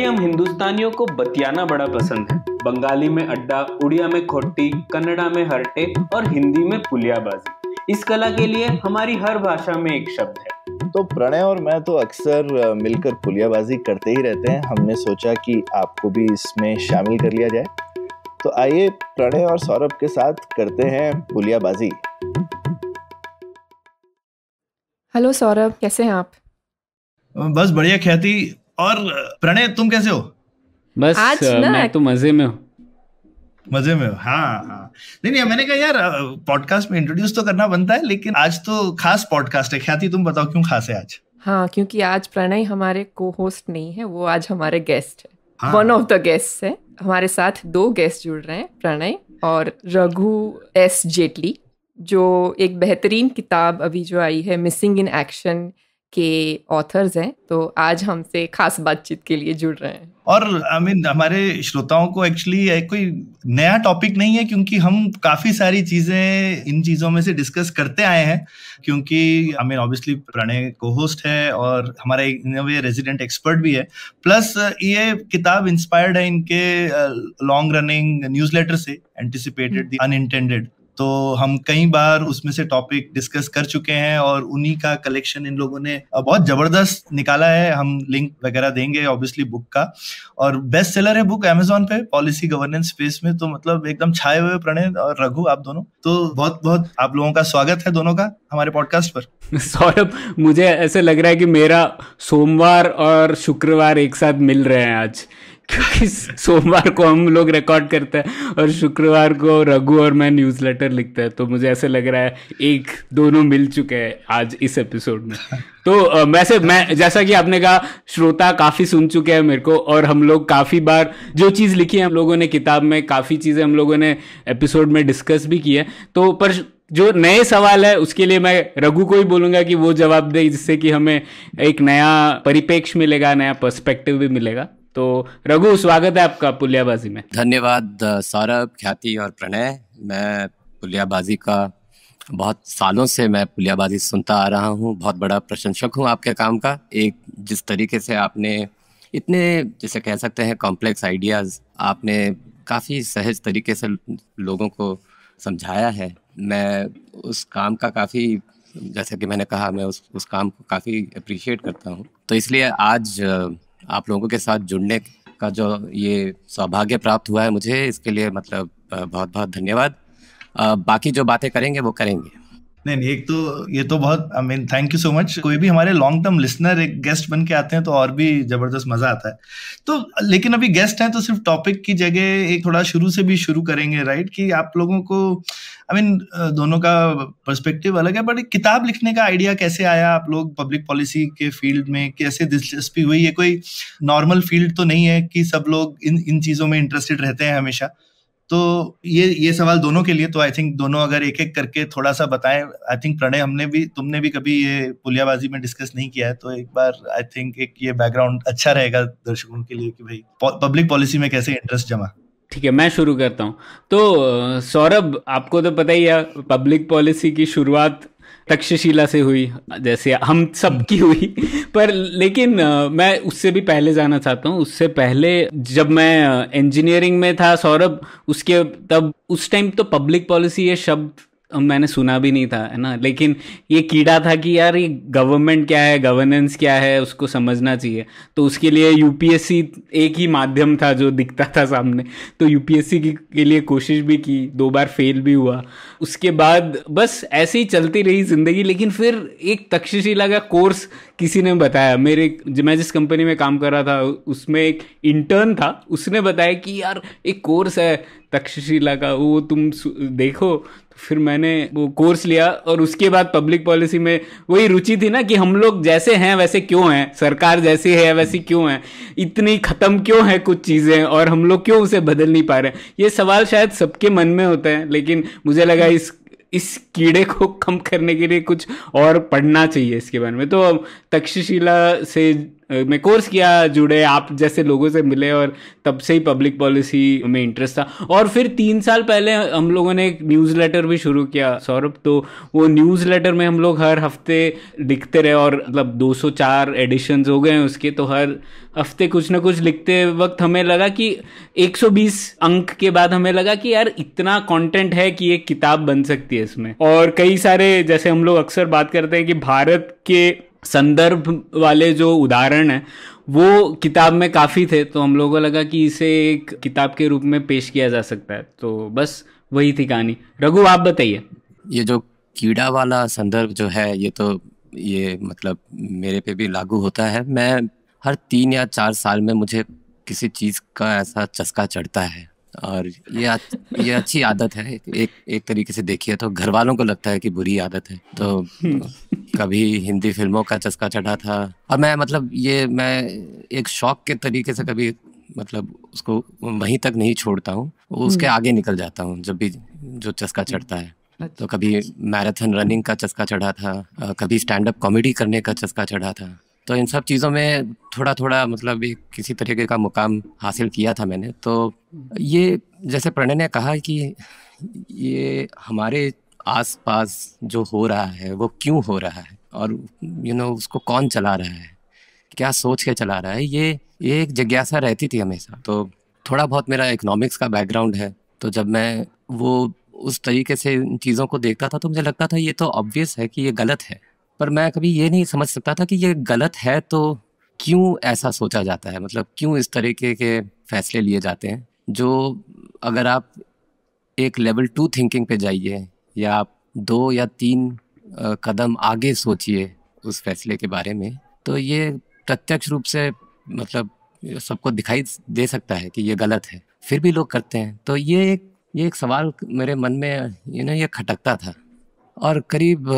अभी हम हिंदुस्तानियों को बतियाना बड़ा पसंद है बंगाली में अड्डा उड़िया में खोटी कन्नड़ा में हरटे और हिंदी में पुलियाबाजी इस कला के लिए हमारी हर भाषा में एक शब्द है तो प्रणय और मैं तो अक्सर मिलकर पुलियाबाजी करते ही रहते हैं हमने सोचा कि आपको भी इसमें शामिल कर लिया जाए तो आइए प्रणय और सौरभ के साथ करते हैं पुलियाबाजी हेलो सौरभ कैसे हैं आप बस बढ़िया ख्याति और प्रणय तुम कैसे हो बस आज ना मैं तो मजे में हूँ मजे में हाँ हाँ नहीं नहीं मैंने कहा यार पॉडकास्ट में इंट्रोड्यूस तो करना बनता है लेकिन आज तो खास पॉडकास्ट है ख्याति तुम बताओ क्यों खास है आज हाँ क्योंकि आज प्रणय हमारे को होस्ट नहीं है वो आज हमारे गेस्ट है वन ऑफ द गेस्ट है हमारे साथ दो गेस्ट जुड़ रहे हैं प्रणय और रघु एस जेटली जो एक बेहतरीन किताब अभी जो आई है मिसिंग इन एक्शन के ऑथर्स हैं तो आज हमसे खास बातचीत के लिए जुड़ रहे हैं और आई I मीन mean, हमारे श्रोताओं को एक्चुअली कोई नया टॉपिक नहीं है क्योंकि हम काफी सारी चीजें इन चीजों में से डिस्कस करते आए हैं क्योंकि आई मीन ऑब्वियसली प्रणय को होस्ट है और हमारा एक रेजिडेंट एक्सपर्ट भी है प्लस ये किताब इंस्पायर्ड है इनके लॉन्ग रनिंग न्यूज से एंटिसिपेटेड द अनइंटेंडेड तो हम कई बार उसमें से टॉपिक डिस्कस कर चुके हैं और उन्हीं का कलेक्शन इन लोगों ने बहुत जबरदस्त निकाला है हम लिंक वगैरह देंगे ऑब्वियसली बुक का और बेस्ट सेलर है बुक अमेजोन पे पॉलिसी गवर्नेंस स्पेस में तो मतलब एकदम छाए हुए प्रणय और रघु आप दोनों तो बहुत बहुत आप लोगों का स्वागत है दोनों का हमारे पॉडकास्ट पर सौरभ मुझे ऐसे लग रहा है कि मेरा सोमवार और शुक्रवार एक साथ मिल रहे हैं आज क्योंकि सोमवार को हम लोग रिकॉर्ड करते हैं और शुक्रवार को रघु और मैं न्यूज़ लेटर लिखते हैं तो मुझे ऐसे लग रहा है एक दोनों मिल चुके हैं आज इस एपिसोड में तो वैसे मैं जैसा कि आपने कहा श्रोता काफ़ी सुन चुके हैं मेरे को और हम लोग काफ़ी बार जो चीज़ लिखी है हम लोगों ने किताब में काफ़ी चीज़ें हम लोगों ने एपिसोड में डिस्कस भी की है तो पर जो नए सवाल है उसके लिए मैं रघु को ही बोलूंगा कि वो जवाब दे जिससे कि हमें एक नया परिपेक्ष मिलेगा नया पर्सपेक्टिव भी मिलेगा तो रघु स्वागत है आपका पुलियाबाजी में धन्यवाद सौरभ ख्याति और प्रणय मैं पुलियाबाजी का बहुत सालों से मैं पुलियाबाजी सुनता आ रहा हूँ बहुत बड़ा प्रशंसक हूँ आपके काम का एक जिस तरीके से आपने इतने जैसे कह सकते हैं कॉम्प्लेक्स आइडियाज़ आपने काफ़ी सहज तरीके से लोगों को समझाया है मैं उस काम का काफ़ी जैसा कि मैंने कहा मैं उस उस काम को काफ़ी अप्रिशिएट करता हूँ तो इसलिए आज आप लोगों के साथ जुड़ने का जो ये सौभाग्य प्राप्त हुआ है मुझे इसके लिए मतलब बहुत बहुत धन्यवाद बाकी जो बातें करेंगे वो करेंगे नहीं नहीं एक तो ये तो बहुत I mean thank you so much कोई भी हमारे लॉन्ग टर्म लिसनर एक गेस्ट बन के आते हैं तो और भी जबरदस्त मजा आता है तो लेकिन अभी गेस्ट हैं तो सिर्फ टॉपिक की जगह एक थोड़ा शुरू से भी शुरू करेंगे राइट कि आप लोगों को आई I मीन mean, दोनों का पर्सपेक्टिव अलग है बट किताब लिखने का आइडिया कैसे आया आप लोग पब्लिक पॉलिसी के फील्ड में कैसे दिलचस्पी हुई ये कोई नॉर्मल फील्ड तो नहीं है कि सब लोग इन इन चीज़ों में इंटरेस्टेड रहते हैं हमेशा तो ये ये सवाल दोनों के लिए तो आई थिंक दोनों अगर एक एक करके थोड़ा सा बताएं आई थिंक प्रणय हमने भी तुमने भी कभी ये पुलियाबाजी में डिस्कस नहीं किया है तो एक बार आई थिंक एक ये बैकग्राउंड अच्छा रहेगा दर्शकों के लिए कि भाई पब्लिक पॉलिसी में कैसे इंटरेस्ट जमा ठीक है मैं शुरू करता हूँ तो सौरभ आपको तो पता ही है पब्लिक पॉलिसी की शुरुआत तक्षशिला से हुई जैसे हम सबकी हुई पर लेकिन मैं उससे भी पहले जाना चाहता हूँ उससे पहले जब मैं इंजीनियरिंग में था सौरभ उसके तब उस टाइम तो पब्लिक पॉलिसी ये शब्द मैंने सुना भी नहीं था है ना लेकिन ये कीड़ा था कि यार ये गवर्नमेंट क्या है गवर्नेंस क्या है उसको समझना चाहिए तो उसके लिए यूपीएससी एक ही माध्यम था जो दिखता था सामने तो यूपीएससी की के लिए कोशिश भी की दो बार फेल भी हुआ उसके बाद बस ऐसे ही चलती रही ज़िंदगी लेकिन फिर एक तक्षशिला का कोर्स किसी ने बताया मेरे मैं जिस कंपनी में काम कर रहा था उसमें एक इंटर्न था उसने बताया कि यार एक कोर्स है तक्षशिला का वो तुम देखो फिर मैंने वो कोर्स लिया और उसके बाद पब्लिक पॉलिसी में वही रुचि थी ना कि हम लोग जैसे हैं वैसे क्यों हैं सरकार जैसी है वैसी क्यों है इतनी ख़त्म क्यों है कुछ चीज़ें और हम लोग क्यों उसे बदल नहीं पा रहे हैं ये सवाल शायद सबके मन में होते हैं लेकिन मुझे लगा इस इस कीड़े को कम करने के लिए कुछ और पढ़ना चाहिए इसके बारे में तो तक्षशिला से में कोर्स किया जुड़े आप जैसे लोगों से मिले और तब से ही पब्लिक पॉलिसी में इंटरेस्ट था और फिर तीन साल पहले हम लोगों ने एक न्यूज़ लेटर भी शुरू किया सौरभ तो वो न्यूज़ लेटर में हम लोग हर हफ्ते लिखते रहे और मतलब 204 एडिशंस हो गए हैं उसके तो हर हफ्ते कुछ ना कुछ लिखते वक्त हमें लगा कि 120 अंक के बाद हमें लगा कि यार इतना कंटेंट है कि एक किताब बन सकती है इसमें और कई सारे जैसे हम लोग अक्सर बात करते हैं कि भारत के संदर्भ वाले जो उदाहरण हैं वो किताब में काफ़ी थे तो हम लोगों को लगा कि इसे एक किताब के रूप में पेश किया जा सकता है तो बस वही थी कहानी रघु आप बताइए ये जो कीड़ा वाला संदर्भ जो है ये तो ये मतलब मेरे पे भी लागू होता है मैं हर तीन या चार साल में मुझे किसी चीज़ का ऐसा चस्का चढ़ता है और ये आ, ये अच्छी आदत है एक एक तरीके से देखिए तो घर वालों को लगता है कि बुरी आदत है तो हम्म। कभी हिंदी फिल्मों का चस्का चढ़ा था और मैं मतलब ये मैं एक शौक के तरीके से कभी मतलब उसको वहीं तक नहीं छोड़ता हूँ उसके हम्म। आगे निकल जाता हूँ जब भी जो चस्का चढ़ता है अच्छा। तो कभी मैराथन रनिंग का चस्का चढ़ा था कभी स्टैंड अप कॉमेडी करने का चस्का चढ़ा था तो इन सब चीज़ों में थोड़ा थोड़ा मतलब भी किसी तरीके का मुकाम हासिल किया था मैंने तो ये जैसे प्रणय ने कहा कि ये हमारे आसपास जो हो रहा है वो क्यों हो रहा है और यू you नो know, उसको कौन चला रहा है क्या सोच के चला रहा है ये ये एक जिज्ञासा रहती थी हमेशा तो थोड़ा बहुत मेरा इकोनॉमिक्स का बैकग्राउंड है तो जब मैं वो उस तरीके से इन चीज़ों को देखता था तो मुझे लगता था ये तो ऑब्वियस है कि ये गलत है पर मैं कभी ये नहीं समझ सकता था कि ये गलत है तो क्यों ऐसा सोचा जाता है मतलब क्यों इस तरीके के फैसले लिए जाते हैं जो अगर आप एक लेवल टू थिंकिंग पे जाइए या आप दो या तीन कदम आगे सोचिए उस फैसले के बारे में तो ये प्रत्यक्ष रूप से मतलब सबको दिखाई दे सकता है कि ये गलत है फिर भी लोग करते हैं तो ये एक ये एक सवाल मेरे मन में यू नो ये खटकता था और करीब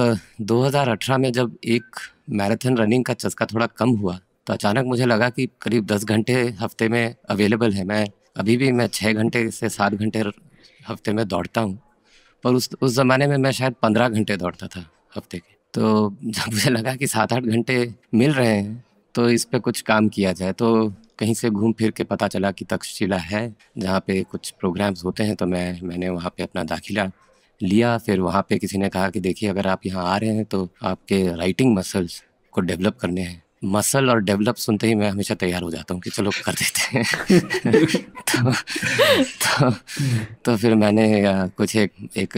2018 में जब एक मैराथन रनिंग का चस्का थोड़ा कम हुआ तो अचानक मुझे लगा कि करीब 10 घंटे हफ्ते में अवेलेबल है मैं अभी भी मैं छः घंटे से सात घंटे हफ्ते में दौड़ता हूँ और उस उस ज़माने में मैं शायद पंद्रह घंटे दौड़ता था हफ्ते के तो जब मुझे लगा कि सात आठ घंटे मिल रहे हैं तो इस पर कुछ काम किया जाए तो कहीं से घूम फिर के पता चला कि तक्षशिला है जहाँ पे कुछ प्रोग्राम्स होते हैं तो मैं मैंने वहाँ पे अपना दाखिला लिया फिर वहाँ पे किसी ने कहा कि देखिए अगर आप यहाँ आ रहे हैं तो आपके राइटिंग मसल्स को डेवलप करने हैं मसल और डेवलप सुनते ही मैं हमेशा तैयार हो जाता हूँ कि चलो कर देते हैं तो, तो तो फिर मैंने कुछ एक एक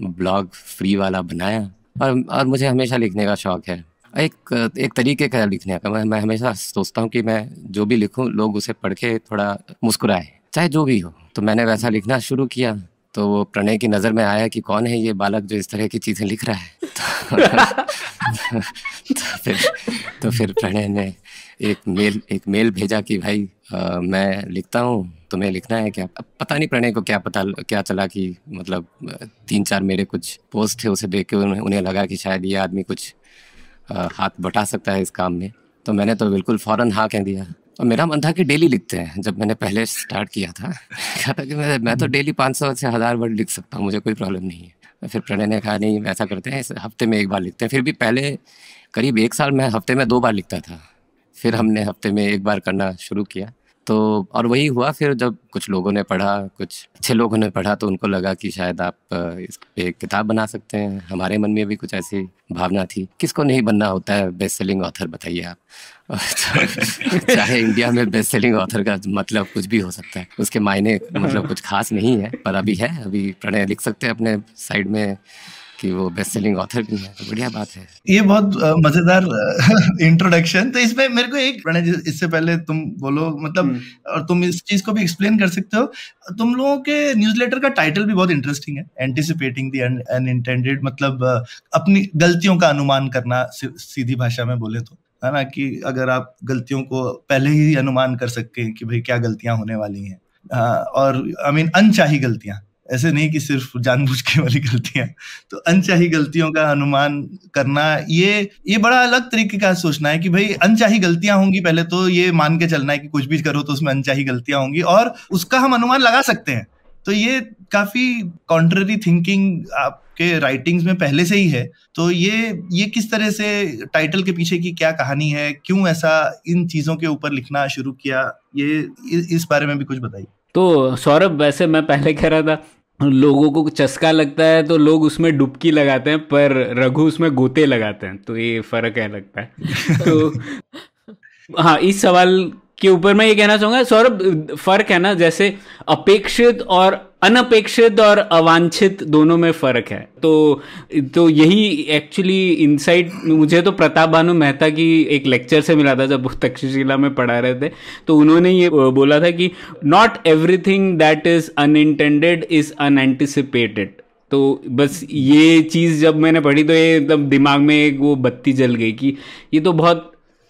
ब्लॉग फ्री वाला बनाया और और मुझे हमेशा लिखने का शौक है एक एक तरीके का लिखने का मैं मैं हमेशा सोचता हूँ कि मैं जो भी लिखूँ लोग उसे पढ़ के थोड़ा मुस्कुराए चाहे जो भी हो तो मैंने वैसा लिखना शुरू किया तो वो प्रणय की नज़र में आया कि कौन है ये बालक जो इस तरह की चीज़ें लिख रहा है तो तो फिर तो फिर प्रणय ने एक मेल एक मेल भेजा कि भाई आ, मैं लिखता हूँ तुम्हें लिखना है क्या पता नहीं प्रणय को क्या पता क्या चला कि मतलब तीन चार मेरे कुछ पोस्ट थे उसे देख के उन्हें उन्हें लगा कि शायद ये आदमी कुछ आ, हाथ बटा सकता है इस काम में तो मैंने तो बिल्कुल फ़ौरन हाँ कह दिया और मेरा मन था कि डेली लिखते हैं जब मैंने पहले स्टार्ट किया था कहा था कि मैं मैं तो डेली हम्म। पाँच सौ से हज़ार वर्ड लिख सकता हूँ मुझे कोई प्रॉब्लम नहीं है फिर प्रणय ने कहा नहीं ऐसा करते हैं हफ्ते में एक बार लिखते हैं फिर भी पहले करीब एक साल मैं हफ्ते में दो बार लिखता था फिर हमने हफ्ते में एक बार करना शुरू किया तो और वही हुआ फिर जब कुछ लोगों ने पढ़ा कुछ अच्छे लोगों ने पढ़ा तो उनको लगा कि शायद आप इस पे किताब बना सकते हैं हमारे मन में भी कुछ ऐसी भावना थी किसको नहीं बनना होता है बेस्ट सेलिंग ऑथर बताइए आप तो, चाहे इंडिया में बेस्ट सेलिंग ऑथर का मतलब कुछ भी हो सकता है उसके मायने मतलब कुछ खास नहीं है पर अभी है अभी प्रणय लिख सकते हैं अपने साइड में कि वो बेस्ट सेलिंग ऑथर भी है तो बढ़िया बात है ये बहुत मजेदार इंट्रोडक्शन तो इसमें मेरे को एक प्रणय इससे पहले तुम बोलो मतलब हम्म। और तुम इस चीज को भी एक्सप्लेन कर सकते हो तुम लोगों के न्यूज़लेटर का टाइटल भी बहुत इंटरेस्टिंग है एंटीसिपेटिंग दी अनइंटेंडेड मतलब अपनी गलतियों का अनुमान करना सीधी भाषा में बोले तो है ना कि अगर आप गलतियों को पहले ही अनुमान कर सकते हैं कि भाई क्या गलतियां होने वाली हैं और आई मीन अनचाही गलतियां ऐसे नहीं कि सिर्फ जानबूझ के वाली गलतियां तो अनचाही गलतियों का अनुमान करना ये ये बड़ा अलग तरीके का सोचना है कि भाई अनचाही गलतियां होंगी पहले तो ये मान के चलना है कि कुछ भी करो तो उसमें अनचाही गलतियां होंगी और उसका हम अनुमान लगा सकते हैं तो ये काफी कॉन्ट्ररी थिंकिंग आपके राइटिंग्स में पहले से ही है तो ये ये किस तरह से टाइटल के पीछे की क्या कहानी है क्यों ऐसा इन चीजों के ऊपर लिखना शुरू किया ये इस बारे में भी कुछ बताइए तो सौरभ वैसे मैं पहले कह रहा था लोगों को चस्का लगता है तो लोग उसमें डुबकी लगाते हैं पर रघु उसमें गोते लगाते हैं तो ये फर्क है लगता है तो हाँ इस सवाल के ऊपर मैं ये कहना चाहूंगा सौरभ फर्क है ना जैसे अपेक्षित और अनपेक्षित और अवांछित दोनों में फर्क है तो तो यही एक्चुअली इनसाइट मुझे तो प्रताप भानु मेहता की एक लेक्चर से मिला था जब तक्षशिला में पढ़ा रहे थे तो उन्होंने ये बोला था कि not everything that is unintended is unanticipated तो बस ये चीज़ जब मैंने पढ़ी तो ये एकदम दिमाग में एक वो बत्ती जल गई कि ये तो बहुत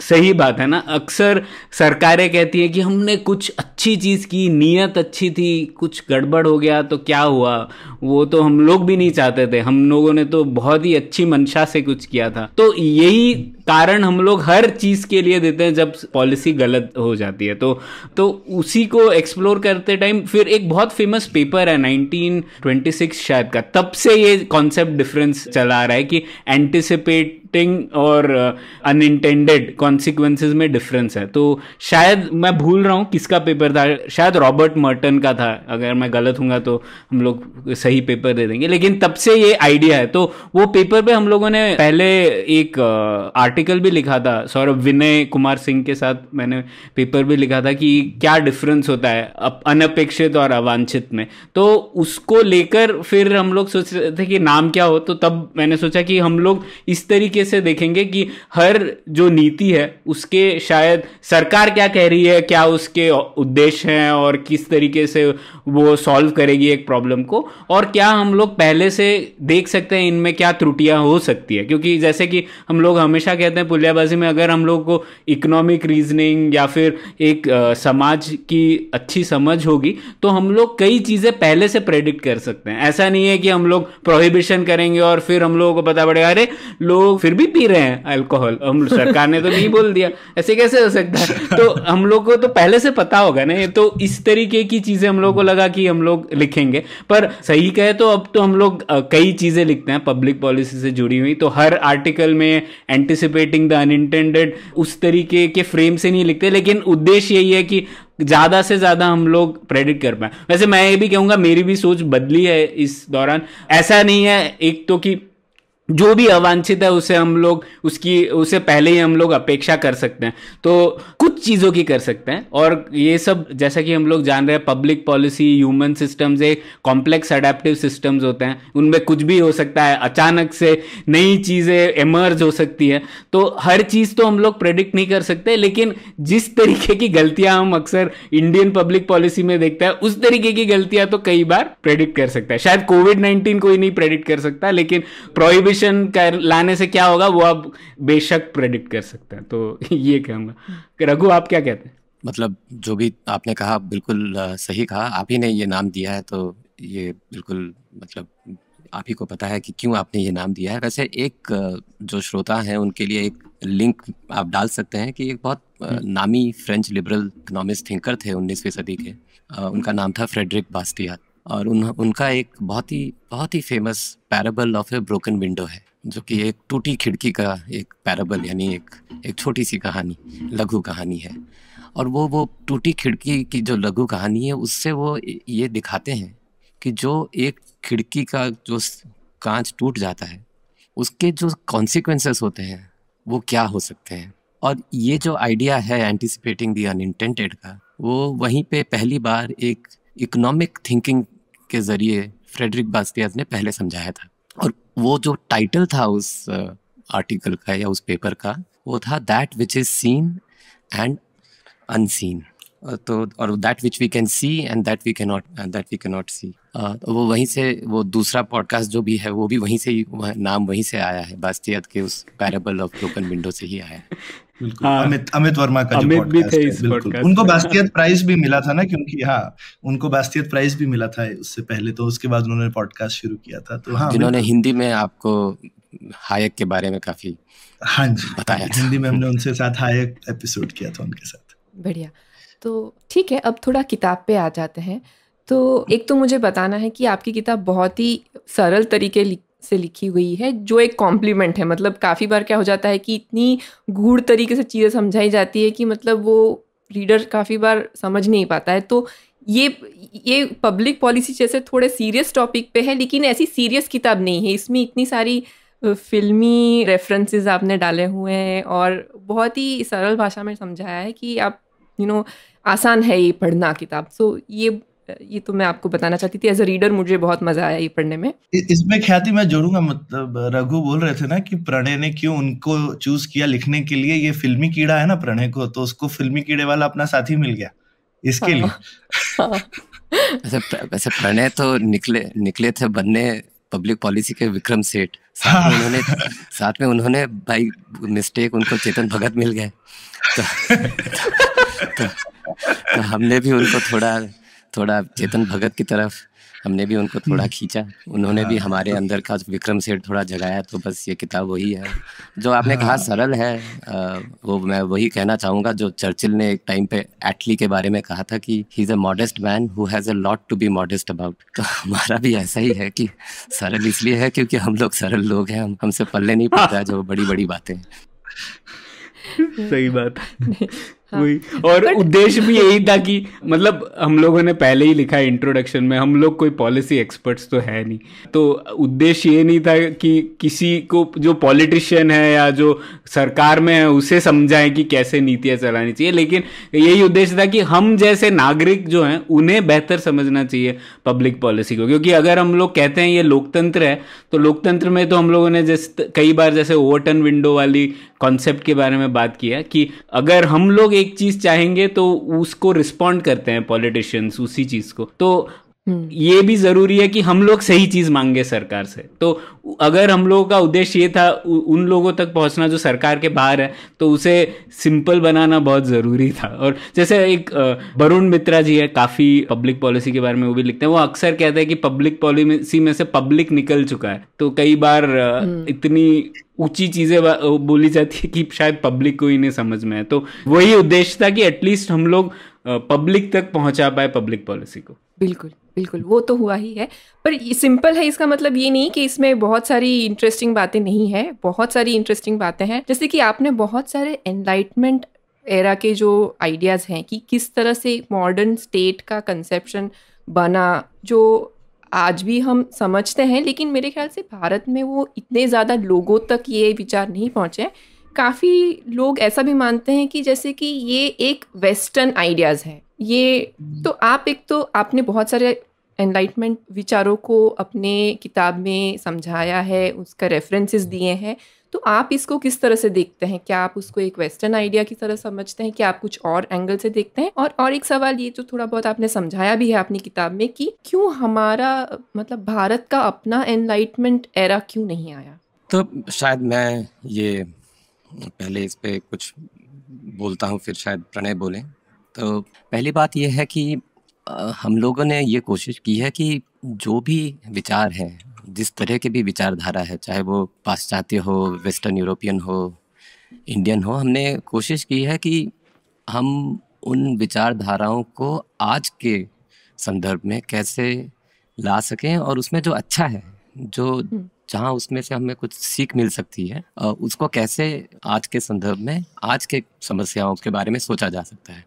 सही बात है ना अक्सर सरकारें कहती हैं कि हमने कुछ अच्छी चीज़ की नीयत अच्छी थी कुछ गड़बड़ हो गया तो क्या हुआ वो तो हम लोग भी नहीं चाहते थे हम लोगों ने तो बहुत ही अच्छी मंशा से कुछ किया था तो यही कारण हम लोग हर चीज के लिए देते हैं जब पॉलिसी गलत हो जाती है तो तो उसी को एक्सप्लोर करते टाइम फिर एक बहुत फेमस पेपर है 1926 शायद का तब से ये कॉन्सेप्ट डिफरेंस चला रहा है कि एंटिसिपेट और अनइंटेंडेड इंटेंडेड कॉन्सिक्वेंसेज में डिफरेंस है तो शायद मैं भूल रहा हूँ किसका पेपर था शायद रॉबर्ट मर्टन का था अगर मैं गलत हूँगा तो हम लोग सही पेपर दे देंगे लेकिन तब से ये आइडिया है तो वो पेपर पे हम लोगों ने पहले एक आर्टिकल uh, आर्टिकल भी लिखा था सौरभ विनय कुमार सिंह के साथ मैंने पेपर भी लिखा था कि क्या डिफरेंस होता है अनपेक्षित और अवांछित में तो उसको लेकर फिर हम लोग सोच रहे थे कि नाम क्या हो तो तब मैंने सोचा कि हम लोग इस तरीके से देखेंगे कि हर जो नीति है उसके शायद सरकार क्या कह रही है क्या उसके उद्देश्य हैं और किस तरीके से वो सॉल्व करेगी एक प्रॉब्लम को और क्या हम लोग पहले से देख सकते हैं इनमें क्या त्रुटियां हो सकती है क्योंकि जैसे कि हम लोग हमेशा कहते हैं पुलियाबाजी में अगर हम लोग को इकोनॉमिक रीजनिंग या फिर एक आ, समाज की अच्छी समझ होगी तो हम लोग कई चीज़ें पहले से प्रेडिक्ट कर सकते हैं ऐसा नहीं है कि हम लोग प्रोहिबिशन करेंगे और फिर हम लोगों को पता पड़ेगा अरे लोग फिर भी पी रहे हैं अल्कोहल हम सरकार ने तो नहीं बोल दिया ऐसे कैसे हो सकता है तो हम लोग को तो पहले से पता होगा ना तो इस तरीके की चीज़ें हम लोग को लगा कि हम लोग लिखेंगे पर सही कहे तो अब तो हम लोग कई चीज़ें लिखते हैं पब्लिक पॉलिसी से जुड़ी हुई तो हर आर्टिकल में एंटीसिप एंटिसिपेटिंग द अनइंटेंडेड उस तरीके के फ्रेम से नहीं लिखते लेकिन उद्देश्य यही है कि ज़्यादा से ज़्यादा हम लोग प्रेडिक्ट कर पाए वैसे मैं ये भी कहूंगा मेरी भी सोच बदली है इस दौरान ऐसा नहीं है एक तो कि जो भी अवांछित है उसे हम लोग उसकी उसे पहले ही हम लोग अपेक्षा कर सकते हैं तो कुछ चीज़ों की कर सकते हैं और ये सब जैसा कि हम लोग जान रहे हैं पब्लिक पॉलिसी ह्यूमन सिस्टम्स एक कॉम्प्लेक्स अडेप्टिव सिस्टम्स होते हैं उनमें कुछ भी हो सकता है अचानक से नई चीज़ें एमर्ज हो सकती है तो हर चीज़ तो हम लोग प्रेडिक्ट नहीं कर सकते लेकिन जिस तरीके की गलतियां हम अक्सर इंडियन पब्लिक पॉलिसी में देखते हैं उस तरीके की गलतियां तो कई बार प्रेडिक्ट कर सकता है शायद कोविड नाइन्टीन कोई नहीं प्रेडिक्ट कर सकता लेकिन प्रोहिबिशन पोजीशन कर लाने से क्या होगा वो आप बेशक प्रेडिक्ट कर सकते हैं तो ये कहूँगा रघु आप क्या कहते हैं मतलब जो भी आपने कहा बिल्कुल सही कहा आप ही ने ये नाम दिया है तो ये बिल्कुल मतलब आप ही को पता है कि क्यों आपने ये नाम दिया है वैसे एक जो श्रोता हैं उनके लिए एक लिंक आप डाल सकते हैं कि एक बहुत हम्म। नामी फ्रेंच लिबरल इकोनॉमिक्स थिंकर थे उन्नीसवीं सदी के उनका नाम था फ्रेडरिक बास्टियात और उन उनका एक बहुत ही बहुत ही famous parable of a broken window है जो कि एक टूटी खिड़की का एक पैराबल यानी एक एक छोटी सी कहानी लघु कहानी है और वो वो टूटी खिड़की की जो लघु कहानी है उससे वो ये दिखाते हैं कि जो एक खिड़की का जो कांच टूट जाता है उसके जो कॉन्सिक्वेंसेस होते हैं वो क्या हो सकते हैं और ये जो आइडिया है एंटिसिपेटिंग दी अनइंटेंटेड का वो वहीं पे पहली बार एक इकोनॉमिक थिंकिंग के ज़रिए फ्रेडरिक बास्तियाज ने पहले समझाया था और वो जो टाइटल था उस आर्टिकल का या उस पेपर का वो था that which is seen and unseen तो और that which we can see and that we can not that we can not see वो वहीं से वो दूसरा पॉडकास्ट जो भी है वो भी वहीं से ही नाम वहीं से आया है बास्तियात के उस पैराबल ऑफ ब्रोकन विंडो से ही आया है हाँ। अमित अमित वर्मा का अमित भी थे इस बिल्कुल उनको बास्तियत प्राइज भी मिला था ना क्योंकि हाँ उनको बास्तियत प्राइज भी मिला था उससे पहले तो उसके बाद उन्होंने पॉडकास्ट शुरू किया था तो हाँ जिन्होंने हिंदी में आपको हायक के बारे में काफी हाँ जी बताया हिंदी में हमने उनसे साथ हायक एपिसोड किया था उनके साथ बढ़िया तो ठीक है अब थोड़ा किताब पे आ जाते हैं तो एक तो मुझे बताना है कि आपकी किताब बहुत ही सरल तरीके से लिखी हुई है जो एक कॉम्प्लीमेंट है मतलब काफ़ी बार क्या हो जाता है कि इतनी गूढ़ तरीके से चीज़ें समझाई जाती है कि मतलब वो रीडर काफ़ी बार समझ नहीं पाता है तो ये ये पब्लिक पॉलिसी जैसे थोड़े सीरियस टॉपिक पे है लेकिन ऐसी सीरियस किताब नहीं है इसमें इतनी सारी फिल्मी रेफरेंसेस आपने डाले हुए हैं और बहुत ही सरल भाषा में समझाया है कि आप यू you नो know, आसान है ये पढ़ना किताब सो so, ये ये तो मैं आपको बताना चाहती थी एज अ रीडर मुझे बहुत मजा आया ये पढ़ने में इसमें ख्याति मैं जोड़ूंगा मतलब रघु बोल रहे थे ना कि प्रणय ने क्यों उनको चूज किया लिखने के लिए ये फिल्मी कीड़ा है ना प्रणय को तो उसको फिल्मी कीड़े वाला अपना साथी मिल गया इसके हाँ, लिए हाँ. हाँ। वैसे प्रणय तो निकले निकले थे बनने पब्लिक पॉलिसी के विक्रम सेठ साथ में हाँ। उन्होंने साथ में उन्होंने भाई मिस्टेक उनको चेतन भगत मिल गए तो, तो, तो, तो हमने भी उनको थोड़ा थोड़ा चेतन भगत की तरफ हमने भी उनको थोड़ा हम्म। खींचा उन्होंने भी हाँ, हमारे तो- अंदर का विक्रम सेठ थोड़ा जगाया तो बस ये किताब वही है जो आपने कहा हाँ। सरल है वो मैं वही कहना चाहूँगा जो चर्चिल ने एक टाइम पे एटली के बारे में कहा था कि he is a modest man who has a lot to be modest about तो हमारा भी ऐसा ही है कि सरल इसलिए है क्योंकि हम लोग सरल लोग हैं हम हमसे पल्ले नहीं पड़ता जो बड़ी बड़ी बातें सही बात हाँ। और but... उद्देश्य भी यही था कि मतलब हम लोगों ने पहले ही लिखा है इंट्रोडक्शन में हम लोग कोई पॉलिसी एक्सपर्ट्स तो है नहीं तो उद्देश्य ये नहीं था कि किसी को जो पॉलिटिशियन है या जो सरकार में है उसे समझाएं कि कैसे नीतियाँ चलानी चाहिए लेकिन यही उद्देश्य था कि हम जैसे नागरिक जो हैं उन्हें बेहतर समझना चाहिए पब्लिक पॉलिसी को क्योंकि अगर हम लोग कहते हैं ये लोकतंत्र है तो लोकतंत्र में तो हम लोगों ने जैसे कई बार जैसे ओवरटन विंडो वाली कॉन्सेप्ट के बारे में बात किया कि अगर हम लोग एक चीज़ चाहेंगे तो उसको रिस्पॉन्ड करते हैं पॉलिटिशियंस उसी चीज़ को तो हम्म। ये भी जरूरी है कि हम लोग सही चीज मांगे सरकार से तो अगर हम लोगों का उद्देश्य ये था उन लोगों तक पहुंचना जो सरकार के बाहर है तो उसे सिंपल बनाना बहुत जरूरी था और जैसे एक वरुण मित्रा जी है काफी पब्लिक पॉलिसी के बारे में वो भी लिखते हैं वो अक्सर कहते हैं कि पब्लिक पॉलिसी में से पब्लिक निकल चुका है तो कई बार हम्म। इतनी ऊंची चीजें बोली जाती है कि शायद पब्लिक को ही नहीं समझ में है तो वही उद्देश्य था कि एटलीस्ट हम लोग पब्लिक तक पहुंचा पाए पब्लिक पॉलिसी को बिल्कुल बिल्कुल वो तो हुआ ही है पर सिंपल है इसका मतलब ये नहीं कि इसमें बहुत सारी इंटरेस्टिंग बातें नहीं है बहुत सारी इंटरेस्टिंग बातें हैं जैसे कि आपने बहुत सारे एनलाइटमेंट एरा के जो आइडियाज़ हैं कि किस तरह से मॉडर्न स्टेट का कंसेप्शन बना जो आज भी हम समझते हैं लेकिन मेरे ख्याल से भारत में वो इतने ज़्यादा लोगों तक ये विचार नहीं पहुँचे काफ़ी लोग ऐसा भी मानते हैं कि जैसे कि ये एक वेस्टर्न आइडियाज़ है ये हम्म। तो आप एक तो आपने बहुत सारे एनलाइटमेंट विचारों को अपने किताब में समझाया है उसका रेफरेंसेस दिए हैं तो आप इसको किस तरह से देखते हैं क्या आप उसको एक वेस्टर्न आइडिया की तरह समझते हैं कि आप कुछ और एंगल से देखते हैं और और एक सवाल ये जो तो थोड़ा बहुत आपने समझाया भी है अपनी किताब में कि क्यों हमारा मतलब भारत का अपना एनलाइटमेंट एरा क्यों नहीं आया तो शायद मैं ये पहले इस पर कुछ बोलता हूँ फिर शायद प्रणय बोलें तो पहली बात यह है कि हम लोगों ने ये कोशिश की है कि जो भी विचार हैं जिस तरह के भी विचारधारा है चाहे वो पाश्चात्य हो वेस्टर्न यूरोपियन हो इंडियन हो हमने कोशिश की है कि हम उन विचारधाराओं को आज के संदर्भ में कैसे ला सकें और उसमें जो अच्छा है जो हम्म। जहाँ उसमें से हमें कुछ सीख मिल सकती है उसको कैसे आज के संदर्भ में आज के समस्याओं के बारे में सोचा जा सकता है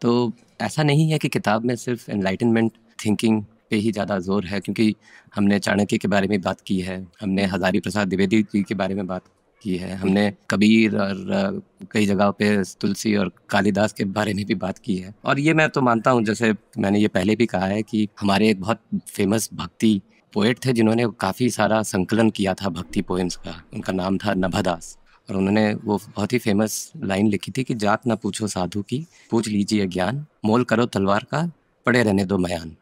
तो ऐसा नहीं है कि किताब में सिर्फ एनलाइटनमेंट थिंकिंग पे ही ज़्यादा जोर है क्योंकि हमने चाणक्य के बारे में बात की है हमने हजारी प्रसाद द्विवेदी जी के बारे में बात की है हमने कबीर और कई जगह पे तुलसी और कालिदास के बारे में भी बात की है और ये मैं तो मानता हूँ जैसे मैंने ये पहले भी कहा है कि हमारे एक बहुत फेमस भक्ति पोएट थे जिन्होंने काफ़ी सारा संकलन किया था भक्ति पोएम्स का उनका नाम था नभादास और उन्होंने वो बहुत ही फेमस लाइन लिखी थी कि जात ना पूछो साधु की पूछ लीजिए ज्ञान मोल करो तलवार का पड़े रहने दो मयान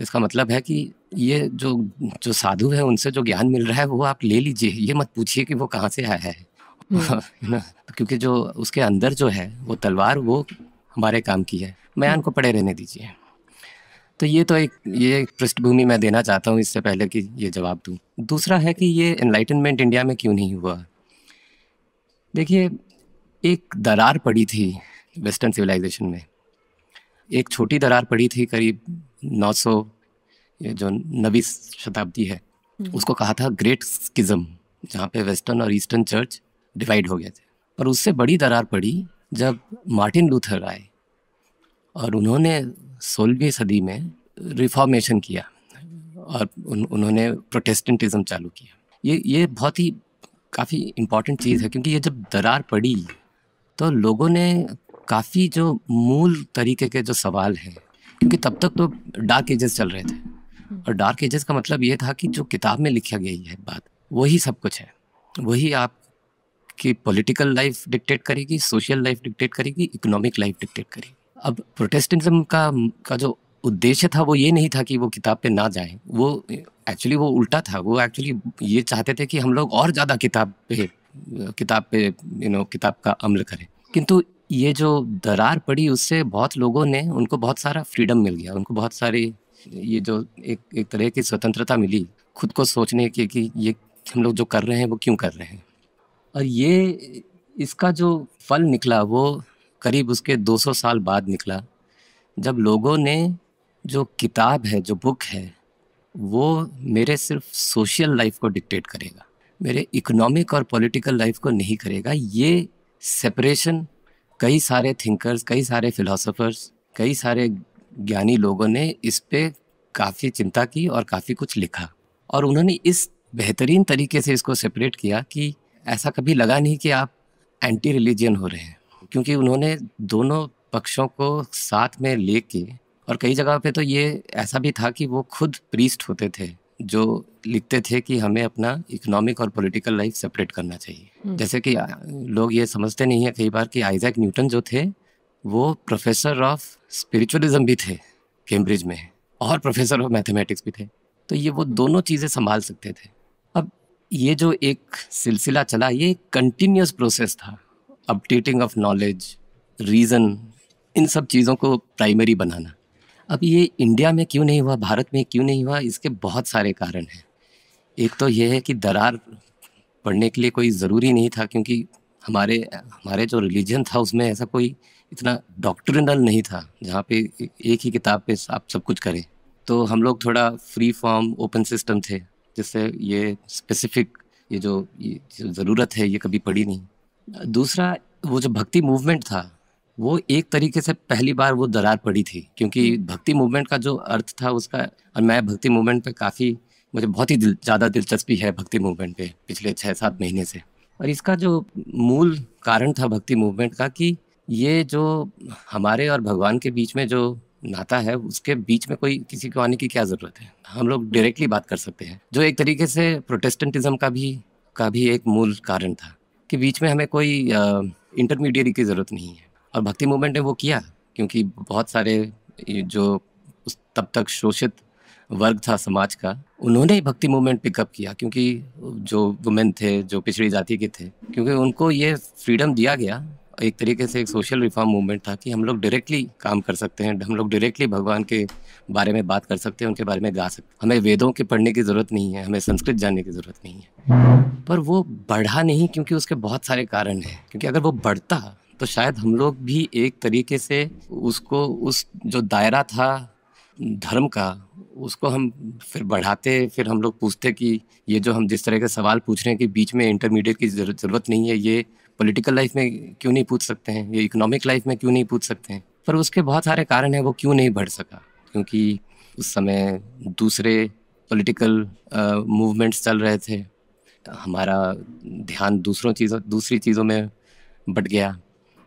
इसका मतलब है कि ये जो जो साधु है उनसे जो ज्ञान मिल रहा है वो आप ले लीजिए ये मत पूछिए कि वो कहाँ से आया है हम्म। ना तो क्योंकि जो उसके अंदर जो है वो तलवार वो हमारे काम की है मयान को पड़े रहने दीजिए तो ये तो एक ये पृष्ठभूमि मैं देना चाहता हूँ इससे पहले कि ये जवाब दूँ दूसरा है कि ये इन्लाइटनमेंट इंडिया में क्यों नहीं हुआ देखिए एक दरार पड़ी थी वेस्टर्न सिविलाइजेशन में एक छोटी दरार पड़ी थी करीब 900 जो नवी शताब्दी है हम्म। उसको कहा था ग्रेट स्किज्म जहाँ पे वेस्टर्न और ईस्टर्न चर्च डिवाइड हो गए थे और उससे बड़ी दरार पड़ी जब मार्टिन लूथर आए और उन्होंने सोलहवीं सदी में रिफॉर्मेशन किया और उन, उन्होंने प्रोटेस्टेंटिज्म चालू किया ये ये बहुत ही काफ़ी इम्पॉर्टेंट चीज़ है क्योंकि ये जब दरार पड़ी तो लोगों ने काफ़ी जो मूल तरीके के जो सवाल हैं क्योंकि तब तक तो डार्क एजेस चल रहे थे और डार्क एजेस का मतलब ये था कि जो किताब में लिखा गया है बात वही सब कुछ है वही आपकी पॉलिटिकल लाइफ डिक्टेट करेगी सोशल लाइफ डिक्टेट करेगी इकोनॉमिक लाइफ डिक्टेट करेगी अब प्रोटेस्टेंटिज्म का का जो उद्देश्य था वो ये नहीं था कि वो किताब पे ना जाए वो एक्चुअली वो उल्टा था वो एक्चुअली ये चाहते थे कि हम लोग और ज़्यादा किताब पे किताब पे यू नो किताब का अमल करें किंतु ये जो दरार पड़ी उससे बहुत लोगों ने उनको बहुत सारा फ्रीडम मिल गया उनको बहुत सारी ये जो एक एक तरह की स्वतंत्रता मिली खुद को सोचने की कि ये हम लोग जो कर रहे हैं वो क्यों कर रहे हैं और ये इसका जो फल निकला वो करीब उसके 200 साल बाद निकला जब लोगों ने जो किताब है जो बुक है वो मेरे सिर्फ सोशल लाइफ को डिक्टेट करेगा मेरे इकोनॉमिक और पॉलिटिकल लाइफ को नहीं करेगा ये सेपरेशन कई सारे थिंकर्स कई सारे फिलोसोफर्स कई सारे ज्ञानी लोगों ने इस पर काफ़ी चिंता की और काफ़ी कुछ लिखा और उन्होंने इस बेहतरीन तरीके से इसको सेपरेट किया कि ऐसा कभी लगा नहीं कि आप एंटी रिलीजियन हो रहे हैं क्योंकि उन्होंने दोनों पक्षों को साथ में लेके और कई जगह पे तो ये ऐसा भी था कि वो खुद प्रीस्ट होते थे जो लिखते थे कि हमें अपना इकोनॉमिक और पॉलिटिकल लाइफ सेपरेट करना चाहिए हम्म। जैसे कि लोग ये समझते नहीं है कई बार कि आइजैक न्यूटन जो थे वो प्रोफेसर ऑफ स्पिरिचुअलिज्म भी थे कैम्ब्रिज में और प्रोफेसर ऑफ मैथमेटिक्स भी थे तो ये वो दोनों चीज़ें संभाल सकते थे अब ये जो एक सिलसिला चला ये कंटिन्यूस प्रोसेस था अपडेटिंग ऑफ नॉलेज रीज़न इन सब चीज़ों को प्राइमरी बनाना अब ये इंडिया में क्यों नहीं हुआ भारत में क्यों नहीं हुआ इसके बहुत सारे कारण हैं एक तो ये है कि दरार पढ़ने के लिए कोई ज़रूरी नहीं था क्योंकि हमारे हमारे जो रिलीजन था उसमें ऐसा कोई इतना डॉक्टरनल नहीं था जहाँ पे एक ही किताब पे आप सब कुछ करें तो हम लोग थोड़ा फ्री फॉर्म ओपन सिस्टम थे जिससे ये स्पेसिफिक ये जो, ये जो ज़रूरत है ये कभी पड़ी नहीं दूसरा वो जो भक्ति मूवमेंट था वो एक तरीके से पहली बार वो दरार पड़ी थी क्योंकि हम्म। भक्ति मूवमेंट का जो अर्थ था उसका और मैं भक्ति मूवमेंट पे काफ़ी मुझे बहुत ही दिल, ज़्यादा दिलचस्पी है भक्ति मूवमेंट पे पिछले छः सात महीने से और इसका जो मूल कारण था भक्ति मूवमेंट का कि ये जो हमारे और भगवान के बीच में जो नाता है उसके बीच में कोई किसी को आने की क्या ज़रूरत है हम लोग डायरेक्टली बात कर सकते हैं जो एक तरीके से प्रोटेस्टेंटिज्म का भी का भी एक मूल कारण था कि बीच में हमें कोई इंटरमीडियरी की ज़रूरत नहीं है और भक्ति मूवमेंट ने वो किया क्योंकि बहुत सारे जो उस तब तक शोषित वर्ग था समाज का उन्होंने ही भक्ति मूवमेंट पिकअप किया क्योंकि जो वुमेन थे जो पिछड़ी जाति के थे क्योंकि उनको ये फ्रीडम दिया गया एक तरीके से एक सोशल रिफॉर्म मूवमेंट था कि हम लोग डायरेक्टली काम कर सकते हैं हम लोग डायरेक्टली भगवान के बारे में बात कर सकते हैं उनके बारे में गा सकते हमें वेदों के पढ़ने की ज़रूरत नहीं है हमें संस्कृत जानने की ज़रूरत नहीं है पर वो बढ़ा नहीं क्योंकि उसके बहुत सारे कारण हैं क्योंकि अगर वो बढ़ता तो शायद हम लोग भी एक तरीके से उसको उस जो दायरा था धर्म का उसको हम फिर बढ़ाते फिर हम लोग पूछते कि ये जो हम जिस तरह के सवाल पूछ रहे हैं कि बीच में इंटरमीडिएट की ज़रूरत नहीं है ये पॉलिटिकल लाइफ में क्यों नहीं पूछ सकते हैं या इकोनॉमिक लाइफ में क्यों नहीं पूछ सकते हैं पर उसके बहुत सारे कारण हैं वो क्यों नहीं बढ़ सका क्योंकि उस समय दूसरे पॉलिटिकल मूवमेंट्स चल रहे थे हमारा ध्यान दूसरों चीज़ों दूसरी चीज़ों में बट गया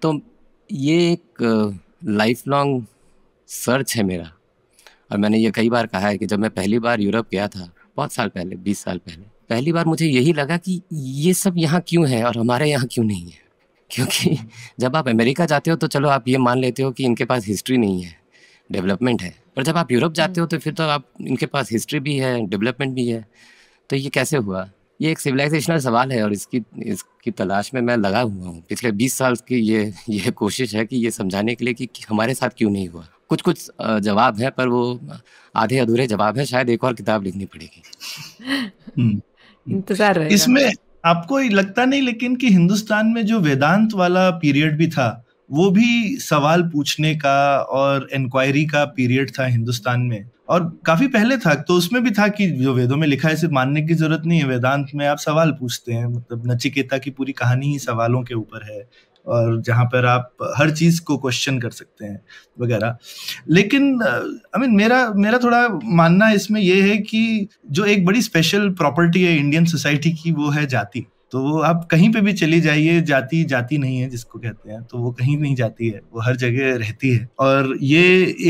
तो ये एक लाइफ लॉन्ग सर्च है मेरा और मैंने ये कई बार कहा है कि जब मैं पहली बार यूरोप गया था बहुत साल पहले बीस साल पहले पहली बार मुझे यही लगा कि ये सब यहाँ क्यों है और हमारे यहाँ क्यों नहीं है क्योंकि जब आप अमेरिका जाते हो तो चलो आप ये मान लेते हो कि इनके पास हिस्ट्री नहीं है डेवलपमेंट है पर जब आप यूरोप जाते हो तो फिर तो आप इनके पास हिस्ट्री भी है डेवलपमेंट भी है तो ये कैसे हुआ ये एक सिविलाइजेशनल सवाल है और इसकी इसकी तलाश में मैं लगा हुआ हूँ पिछले 20 साल की ये ये कोशिश है कि ये समझाने के लिए कि हमारे साथ क्यों नहीं हुआ कुछ कुछ जवाब है पर वो आधे अधूरे जवाब है शायद एक और किताब लिखनी पड़ेगी हम्म। इंतजार रहेगा इसमें आपको लगता नहीं लेकिन कि हिंदुस्तान में जो वेदांत वाला पीरियड भी था वो भी सवाल पूछने का और इंक्वायरी का पीरियड था हिंदुस्तान में और काफी पहले था तो उसमें भी था कि जो वेदों में लिखा है सिर्फ मानने की जरूरत नहीं है वेदांत में आप सवाल पूछते हैं मतलब नचिकेता की पूरी कहानी ही सवालों के ऊपर है और जहाँ पर आप हर चीज़ को क्वेश्चन कर सकते हैं वगैरह लेकिन आई मीन मेरा मेरा थोड़ा मानना इसमें यह है कि जो एक बड़ी स्पेशल प्रॉपर्टी है इंडियन सोसाइटी की वो है जाति तो वो आप कहीं पे भी चली जाइए जाति जाति नहीं है जिसको कहते हैं तो वो कहीं नहीं जाती है वो हर जगह रहती है और ये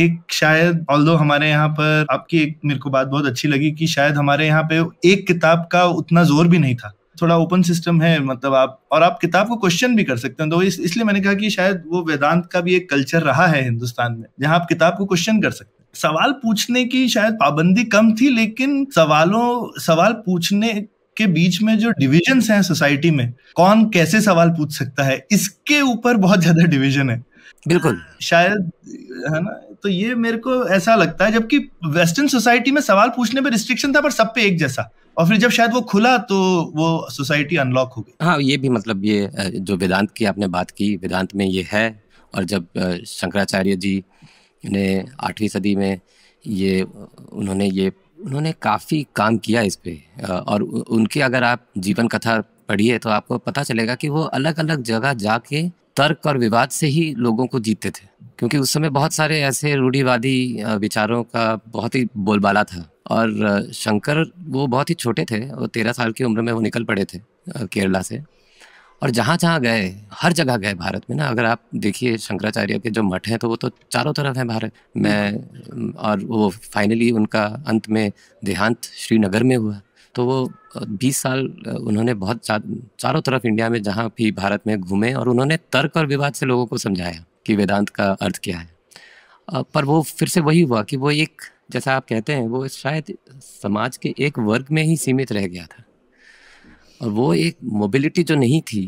एक शायद ऑल हमारे यहाँ पर आपकी एक मेरे को बात बहुत अच्छी लगी कि शायद हमारे यहाँ पे एक किताब का उतना जोर भी नहीं था थोड़ा ओपन सिस्टम है मतलब आप और आप किताब को क्वेश्चन भी कर सकते हैं तो इस, इसलिए मैंने कहा कि शायद वो वेदांत का भी एक कल्चर रहा है हिंदुस्तान में जहाँ आप किताब को क्वेश्चन कर सकते हैं सवाल पूछने की शायद पाबंदी कम थी लेकिन सवालों सवाल पूछने के बीच में जो डिविजन हैं सोसाइटी में कौन कैसे सवाल पूछ सकता है इसके ऊपर बहुत ज्यादा डिविजन है बिल्कुल शायद है ना तो ये मेरे को ऐसा लगता है जबकि वेस्टर्न सोसाइटी में सवाल पूछने पर रिस्ट्रिक्शन था पर सब पे एक जैसा और फिर जब शायद वो खुला तो वो सोसाइटी अनलॉक हो गई हाँ ये भी मतलब ये जो वेदांत की आपने बात की वेदांत में ये है और जब शंकराचार्य जी ने आठवीं सदी में ये उन्होंने ये उन्होंने काफ़ी काम किया इस पर और उनकी अगर आप जीवन कथा पढ़िए तो आपको पता चलेगा कि वो अलग अलग जगह जाके तर्क और विवाद से ही लोगों को जीतते थे क्योंकि उस समय बहुत सारे ऐसे रूढ़ीवादी विचारों का बहुत ही बोलबाला था और शंकर वो बहुत ही छोटे थे और तेरह साल की उम्र में वो निकल पड़े थे केरला से और जहाँ जहाँ गए हर जगह गए भारत में ना अगर आप देखिए शंकराचार्य के जो मठ हैं तो वो तो चारों तरफ हैं भारत में और वो फाइनली उनका अंत में देहांत श्रीनगर में हुआ तो वो बीस साल उन्होंने बहुत चारों तरफ इंडिया में जहाँ भी भारत में घूमे और उन्होंने तर्क और विवाद से लोगों को समझाया कि वेदांत का अर्थ क्या है पर वो फिर से वही हुआ कि वो एक जैसा आप कहते हैं वो शायद समाज के एक वर्ग में ही सीमित रह गया था और वो एक मोबिलिटी जो नहीं थी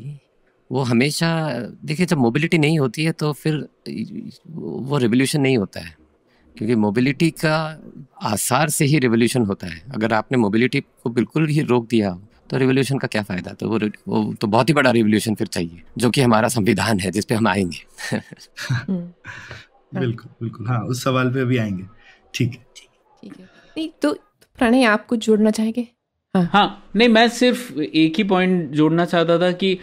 वो हमेशा देखिए जब मोबिलिटी नहीं होती है तो फिर वो रिवोल्यूशन नहीं होता है क्योंकि मोबिलिटी का आसार से ही रिवोल्यूशन होता है अगर आपने मोबिलिटी को बिल्कुल ही रोक दिया तो रिवोल्यूशन का क्या फ़ायदा तो वो, वो तो बहुत ही बड़ा रिवोल्यूशन फिर चाहिए जो कि हमारा संविधान है जिसपे हम आएंगे हम्म। बिल्कुल बिल्कुल हाँ उस सवाल पे भी आएंगे ठीक है ठीक है तो प्रणय आप कुछ जोड़ना चाहेंगे हाँ हाँ नहीं मैं सिर्फ एक ही पॉइंट जोड़ना चाहता था कि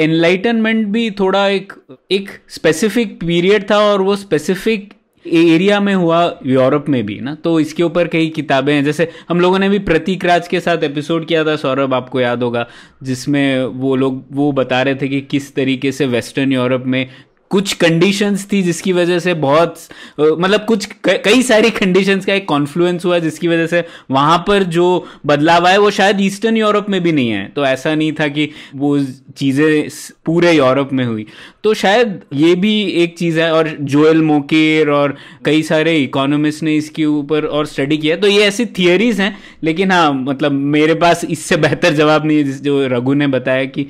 एनलाइटनमेंट भी थोड़ा एक एक स्पेसिफिक पीरियड था और वो स्पेसिफिक एरिया में हुआ यूरोप में भी ना तो इसके ऊपर कई किताबें हैं जैसे हम लोगों ने भी प्रतीक राज के साथ एपिसोड किया था सौरभ आपको याद होगा जिसमें वो लोग वो बता रहे थे कि किस तरीके से वेस्टर्न यूरोप में कुछ कंडीशंस थी जिसकी वजह से बहुत मतलब कुछ कई सारी कंडीशंस का एक कॉन्फ्लुएंस हुआ जिसकी वजह से वहाँ पर जो बदलाव आए वो शायद ईस्टर्न यूरोप में भी नहीं है तो ऐसा नहीं था कि वो चीज़ें पूरे यूरोप में हुई तो शायद ये भी एक चीज़ है और जोएल मोकेर और कई सारे इकोनॉमिस्ट ने इसके ऊपर और स्टडी किया तो ये ऐसी थियोरीज हैं लेकिन हाँ मतलब मेरे पास इससे बेहतर जवाब नहीं है जो रघु ने बताया कि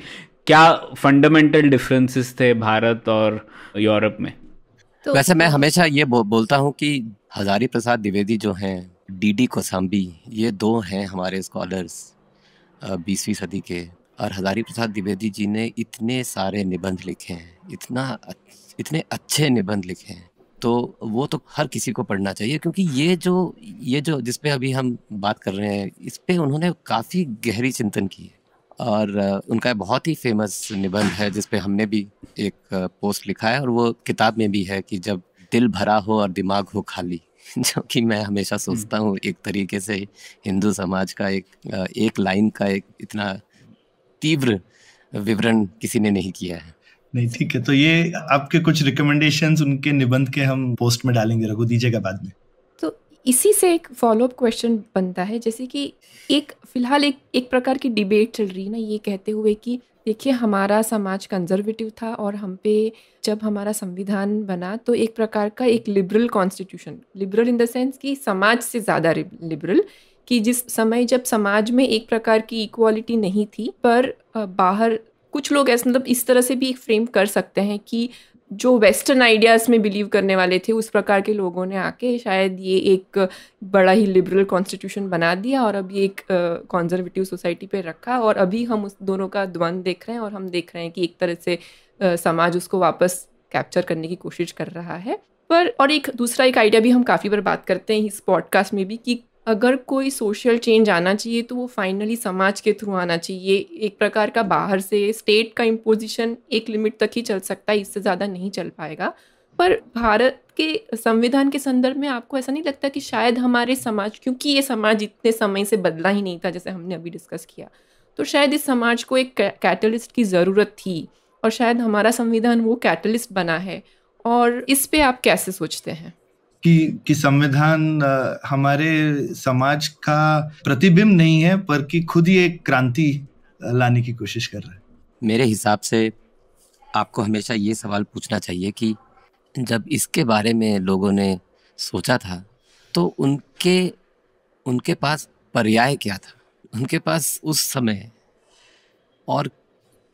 क्या फंडामेंटल डिफरेंसेस थे भारत और यूरोप में तो वैसे मैं तो- हमेशा ये बो, बोलता हूँ कि हजारी प्रसाद द्विवेदी जो हैं डी डी कोसाम्बी ये दो हैं हमारे स्कॉलर्स बीसवीं सदी के और हजारी प्रसाद द्विवेदी जी ने इतने सारे निबंध लिखे हैं इतना इतने अच्छे निबंध लिखे हैं तो वो तो हर किसी को पढ़ना चाहिए क्योंकि ये जो ये जो जिसपे अभी हम बात कर रहे हैं इस पर उन्होंने काफ़ी गहरी चिंतन की है और उनका बहुत ही फेमस निबंध है जिसपे हमने भी एक पोस्ट लिखा है और वो किताब में भी है कि जब दिल भरा हो और दिमाग हो खाली जो कि मैं हमेशा हम्म। सोचता हूँ एक तरीके से हिंदू समाज का एक एक लाइन का एक इतना तीव्र विवरण किसी ने नहीं किया है नहीं ठीक है तो ये आपके कुछ रिकमेंडेशंस उनके निबंध के हम पोस्ट में डालेंगे रघु दीजिएगा बाद में इसी से एक फॉलोअप क्वेश्चन बनता है जैसे कि एक फ़िलहाल एक एक प्रकार की डिबेट चल रही है ना ये कहते हुए कि देखिए हमारा समाज कंजर्वेटिव था और हम पे जब हमारा संविधान बना तो एक प्रकार का एक liberal constitution liberal in the sense कि समाज से ज़्यादा लिबरल कि जिस समय जब समाज में एक प्रकार की इक्वालिटी नहीं थी पर बाहर कुछ लोग ऐसे मतलब इस तरह से भी एक फ्रेम कर सकते हैं कि जो वेस्टर्न आइडियाज़ में बिलीव करने वाले थे उस प्रकार के लोगों ने आके शायद ये एक बड़ा ही लिबरल कॉन्स्टिट्यूशन बना दिया और अभी एक कॉन्जर्वेटिव सोसाइटी पे रखा और अभी हम उस दोनों का द्वंद देख रहे हैं और हम देख रहे हैं कि एक तरह से समाज उसको वापस कैप्चर करने की कोशिश कर रहा है पर और एक दूसरा एक आइडिया भी हम काफ़ी बार बात करते हैं इस पॉडकास्ट में भी कि अगर कोई सोशल चेंज आना चाहिए तो वो फाइनली समाज के थ्रू आना चाहिए एक प्रकार का बाहर से स्टेट का इम्पोजिशन एक लिमिट तक ही चल सकता है इससे ज़्यादा नहीं चल पाएगा पर भारत के संविधान के संदर्भ में आपको ऐसा नहीं लगता कि शायद हमारे समाज क्योंकि ये समाज इतने समय से बदला ही नहीं था जैसे हमने अभी डिस्कस किया तो शायद इस समाज को एक कैटलिस्ट की ज़रूरत थी और शायद हमारा संविधान वो कैटलिस्ट बना है और इस पे आप कैसे सोचते हैं कि कि संविधान हमारे समाज का प्रतिबिंब नहीं है पर कि खुद ही एक क्रांति लाने की कोशिश कर रहा है मेरे हिसाब से आपको हमेशा ये सवाल पूछना चाहिए कि जब इसके बारे में लोगों ने सोचा था तो उनके उनके पास पर्याय क्या था उनके पास उस समय और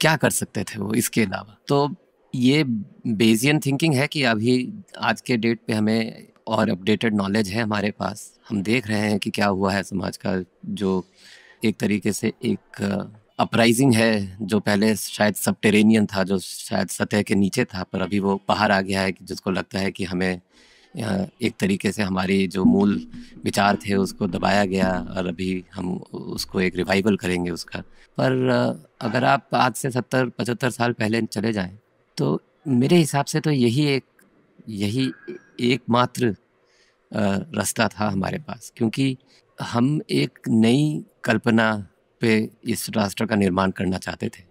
क्या कर सकते थे वो इसके अलावा तो ये बेजियन थिंकिंग है कि अभी आज के डेट पे हमें और अपडेटेड नॉलेज है हमारे पास हम देख रहे हैं कि क्या हुआ है समाज का जो एक तरीके से एक अपराइजिंग uh, है जो पहले शायद सबटेरेनियन था जो शायद सतह के नीचे था पर अभी वो बाहर आ गया है कि जिसको लगता है कि हमें uh, एक तरीके से हमारी जो मूल विचार थे उसको दबाया गया और अभी हम उसको एक रिवाइवल करेंगे उसका पर uh, अगर आप आज से सत्तर पचहत्तर साल पहले चले जाएं तो मेरे हिसाब से तो यही एक यही एकमात्र रास्ता था हमारे पास क्योंकि हम एक नई कल्पना पे इस राष्ट्र का निर्माण करना चाहते थे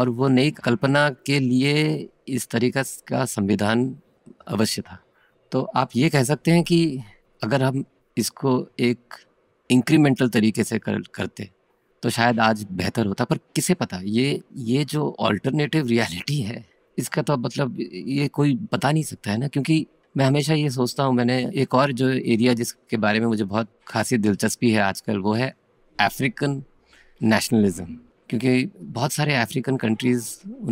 और वो नई कल्पना के लिए इस तरीका का संविधान अवश्य था तो आप ये कह सकते हैं कि अगर हम इसको एक इंक्रीमेंटल तरीके से कर करते तो शायद आज बेहतर होता पर किसे पता ये ये जो ऑल्टरनेटिव रियलिटी है इसका तो मतलब ये कोई बता नहीं सकता है ना क्योंकि मैं हमेशा ये सोचता हूँ मैंने एक और जो एरिया जिसके बारे में मुझे बहुत खासी दिलचस्पी है आजकल वो है अफ्रीकन नेशनलिज्म क्योंकि बहुत सारे अफ्रीकन कंट्रीज़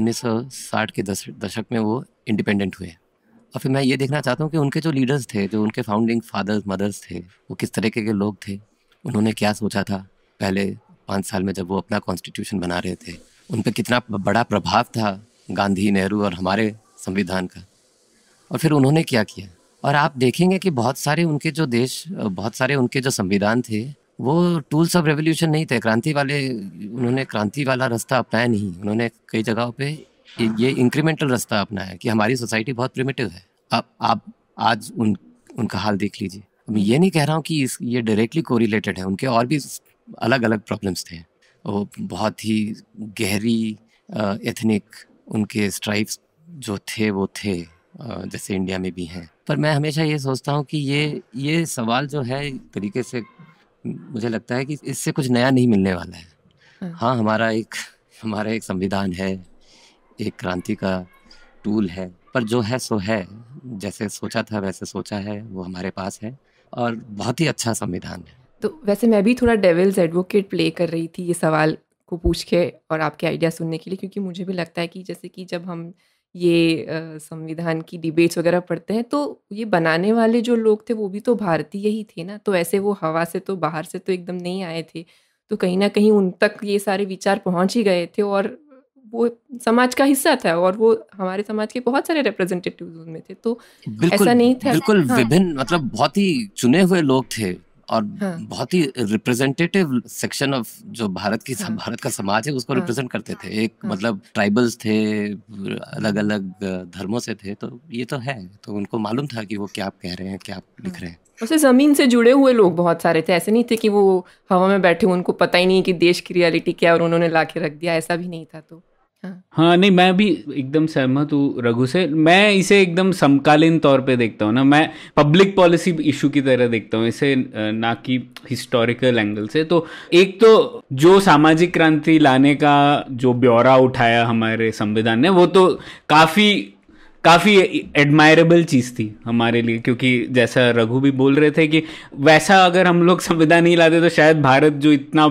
1960 के दशक में वो इंडिपेंडेंट हुए और फिर मैं ये देखना चाहता हूँ कि उनके जो लीडर्स थे जो उनके फाउंडिंग फादर्स मदर्स थे वो किस तरीके के लोग थे उन्होंने क्या सोचा था पहले पाँच साल में जब वो अपना कॉन्स्टिट्यूशन बना रहे थे उन पर कितना बड़ा प्रभाव था गांधी नेहरू और हमारे संविधान का और फिर उन्होंने क्या किया और आप देखेंगे कि बहुत सारे उनके जो देश बहुत सारे उनके जो संविधान थे वो टूल्स ऑफ रेवोल्यूशन नहीं थे क्रांति वाले उन्होंने क्रांति वाला रास्ता अपनाया नहीं उन्होंने कई जगहों पे ये इंक्रीमेंटल रास्ता अपनाया कि हमारी सोसाइटी बहुत प्रिमेटिव है अब आप आज उन उनका हाल देख लीजिए मैं ये नहीं कह रहा हूँ कि इस ये डायरेक्टली कोरिलेटेड है उनके और भी अलग अलग प्रॉब्लम्स थे वो बहुत ही गहरी एथनिक उनके स्ट्राइक्स जो थे वो थे जैसे इंडिया में भी हैं पर मैं हमेशा ये सोचता हूँ कि ये ये सवाल जो है तरीके से मुझे लगता है कि इससे कुछ नया नहीं मिलने वाला है हाँ।, हाँ, हमारा एक हमारा एक संविधान है एक क्रांति का टूल है पर जो है सो है जैसे सोचा था वैसे सोचा है वो हमारे पास है और बहुत ही अच्छा संविधान है तो वैसे मैं भी थोड़ा डेविल्स एडवोकेट प्ले कर रही थी ये सवाल को पूछ के और आपके आइडिया सुनने के लिए क्योंकि मुझे भी लगता है कि जैसे कि जब हम ये संविधान की डिबेट्स वगैरह पढ़ते हैं, तो ये बनाने वाले जो लोग थे वो भी तो भारतीय ही थे ना, तो ऐसे वो हवा से तो बाहर से तो एकदम नहीं आए थे। तो कहीं ना कहीं उन तक ये सारे विचार पहुंच ही गए थे और वो समाज का हिस्सा था और वो हमारे समाज के बहुत सारे रिप्रेजेंटेटिव उनमें थे, तो ऐसा नहीं था बिल्कुल हाँ। विभिन्न मतलब बहुत ही चुने हुए लोग थे। और हाँ. बहुत ही रिप्रेजेंटेटिव सेक्शन ऑफ जो भारत की हाँ. भारत का समाज है उसको हाँ. रिप्रेजेंट करते थे एक हाँ. मतलब ट्राइबल्स थे अलग अलग धर्मों से थे तो ये तो है तो उनको मालूम था कि वो क्या आप कह रहे हैं क्या आप हाँ. लिख रहे हैं उसे ज़मीन से जुड़े हुए लोग बहुत सारे थे ऐसे नहीं थे कि वो हवा में बैठे उनको पता ही नहीं कि देश की रियलिटी क्या और उन्होंने ला के रख दिया ऐसा भी नहीं था तो हाँ।, हाँ, नहीं मैं भी एकदम सहमत हूँ रघु से मैं इसे एकदम समकालीन तौर पे देखता हूँ ना मैं पब्लिक पॉलिसी इशू की तरह देखता हूँ इसे ना कि हिस्टोरिकल एंगल से तो एक तो जो सामाजिक क्रांति लाने का जो ब्यौरा उठाया हमारे संविधान ने वो तो काफ़ी काफ़ी एडमायरेबल चीज़ थी हमारे लिए क्योंकि जैसा रघु भी बोल रहे थे कि वैसा अगर हम लोग संविधान नहीं लाते तो शायद भारत जो इतना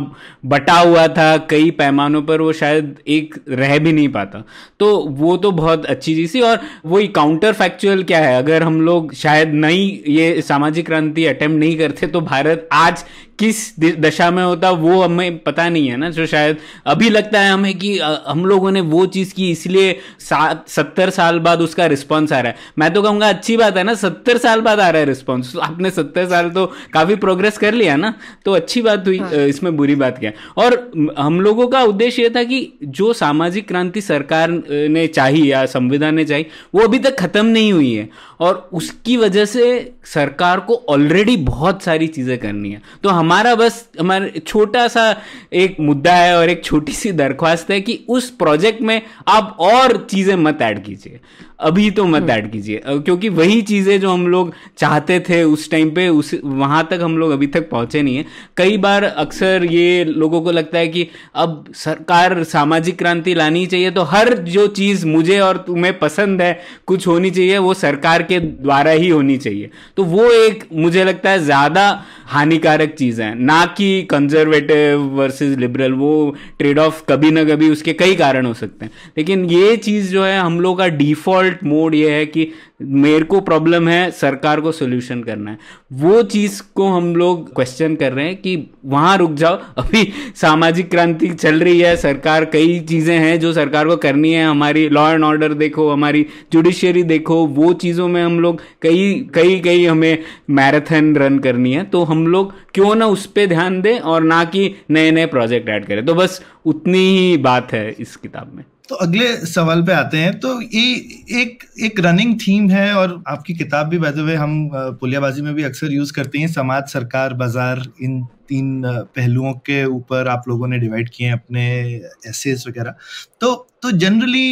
बटा हुआ था कई पैमानों पर वो शायद एक रह भी नहीं पाता तो वो तो बहुत अच्छी चीज़ थी और वही काउंटर फैक्चुअल क्या है अगर हम लोग शायद नहीं ये सामाजिक क्रांति अटेम्प्ट नहीं करते तो भारत आज किस दशा में होता वो हमें पता नहीं है ना जो शायद अभी लगता है हमें कि हम लोगों ने वो चीज़ की इसलिए सात सत्तर साल बाद उसका रिस्पॉन्स आ रहा है मैं तो कहूँगा अच्छी बात है ना सत्तर साल बाद आ रहा है रिस्पॉन्स आपने सत्तर साल तो काफ़ी प्रोग्रेस कर लिया ना तो अच्छी बात हुई हाँ। इसमें बुरी बात क्या और हम लोगों का उद्देश्य यह था कि जो सामाजिक क्रांति सरकार ने चाहिए या संविधान ने चाहिए वो अभी तक ख़त्म नहीं हुई है और उसकी वजह से सरकार को ऑलरेडी बहुत सारी चीज़ें करनी है तो हम हमारा बस हमारा छोटा सा एक मुद्दा है और एक छोटी सी दरख्वास्त है कि उस प्रोजेक्ट में आप और चीज़ें मत ऐड कीजिए अभी तो मत ऐड हम्म। कीजिए क्योंकि वही चीज़ें जो हम लोग चाहते थे उस टाइम पे उस वहाँ तक हम लोग अभी तक पहुँचे नहीं है कई बार अक्सर ये लोगों को लगता है कि अब सरकार सामाजिक क्रांति लानी चाहिए तो हर जो चीज़ मुझे और तुम्हें पसंद है कुछ होनी चाहिए वो सरकार के द्वारा ही होनी चाहिए तो वो एक मुझे लगता है ज़्यादा हानिकारक चीज़ चीज़ें हैं ना कि कंजर्वेटिव वर्सेस लिबरल वो ट्रेड ऑफ कभी ना कभी उसके कई कारण हो सकते हैं लेकिन ये चीज़ जो है हम लोग का डिफॉल्ट मोड ये है कि मेरे को प्रॉब्लम है सरकार को सोल्यूशन करना है वो चीज़ को हम लोग क्वेश्चन कर रहे हैं कि वहाँ रुक जाओ अभी सामाजिक क्रांति चल रही है सरकार कई चीज़ें हैं जो सरकार को करनी है हमारी लॉ एंड ऑर्डर देखो हमारी जुडिशरी देखो वो चीज़ों में हम लोग कई कई कई हमें मैराथन रन करनी है तो हम लोग क्यों ना उस पर ध्यान दें और ना कि नए नए प्रोजेक्ट ऐड करें तो बस उतनी ही बात है इस किताब में तो अगले सवाल पे आते हैं तो ये एक एक रनिंग थीम है और आपकी किताब भी हुए हम पुलियाबाजी में भी अक्सर यूज करते हैं समाज सरकार बाजार इन तीन पहलुओं के ऊपर आप लोगों ने डिवाइड किए हैं अपने एसेस वगैरह तो तो जनरली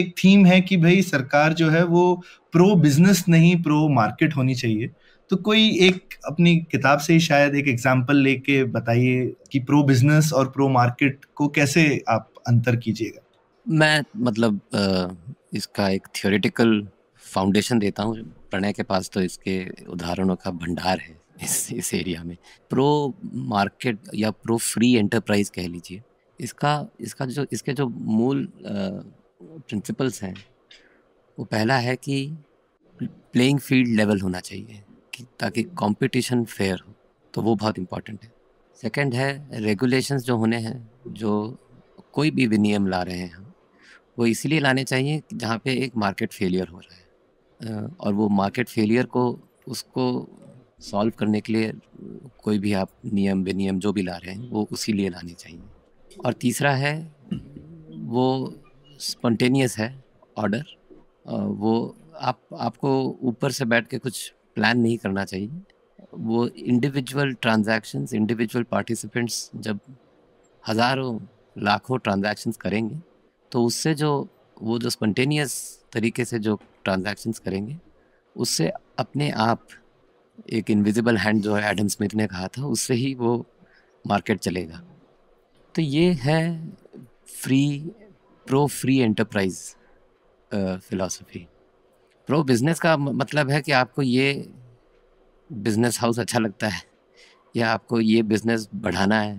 एक थीम है कि भाई सरकार जो है वो प्रो बिजनेस नहीं प्रो मार्केट होनी चाहिए तो कोई एक अपनी किताब से ही शायद एक एग्जाम्पल लेके बताइए कि प्रो बिजनेस और प्रो मार्केट को कैसे आप अंतर कीजिएगा मैं मतलब इसका एक थियोरिटिकल फाउंडेशन देता हूँ प्रणय के पास तो इसके उदाहरणों का भंडार है इस इस एरिया में प्रो मार्केट या प्रो फ्री एंटरप्राइज कह लीजिए इसका इसका जो इसके जो मूल प्रिंसिपल्स हैं वो पहला है कि प्लेइंग फील्ड लेवल होना चाहिए कि ताकि कंपटीशन फेयर हो तो वो बहुत इम्पॉर्टेंट है सेकंड है रेगुलेशंस जो होने हैं जो कोई भी विनियम ला रहे हैं हम वो इसलिए लाने चाहिए जहाँ पे एक मार्केट फेलियर हो रहा है और वो मार्केट फेलियर को उसको सॉल्व करने के लिए कोई भी आप नियम बेनियम जो भी ला रहे हैं वो उसी लिए लाने चाहिए और तीसरा है वो स्पॉन्टेनियस है ऑर्डर वो आप आपको ऊपर से बैठ के कुछ प्लान नहीं करना चाहिए वो इंडिविजुअल ट्रांजैक्शंस इंडिविजुअल पार्टिसिपेंट्स जब हज़ारों लाखों ट्रांजैक्शंस करेंगे तो उससे जो वो जो स्पन्टेनियस तरीके से जो ट्रांजेक्शन्स करेंगे उससे अपने आप एक इनविजिबल हैंड जो है एडम स्मिथ ने कहा था उससे ही वो मार्केट चलेगा तो ये है free pro free enterprise philosophy pro business का मतलब है कि आपको ये बिज़नेस हाउस अच्छा लगता है या आपको ये बिज़नेस बढ़ाना है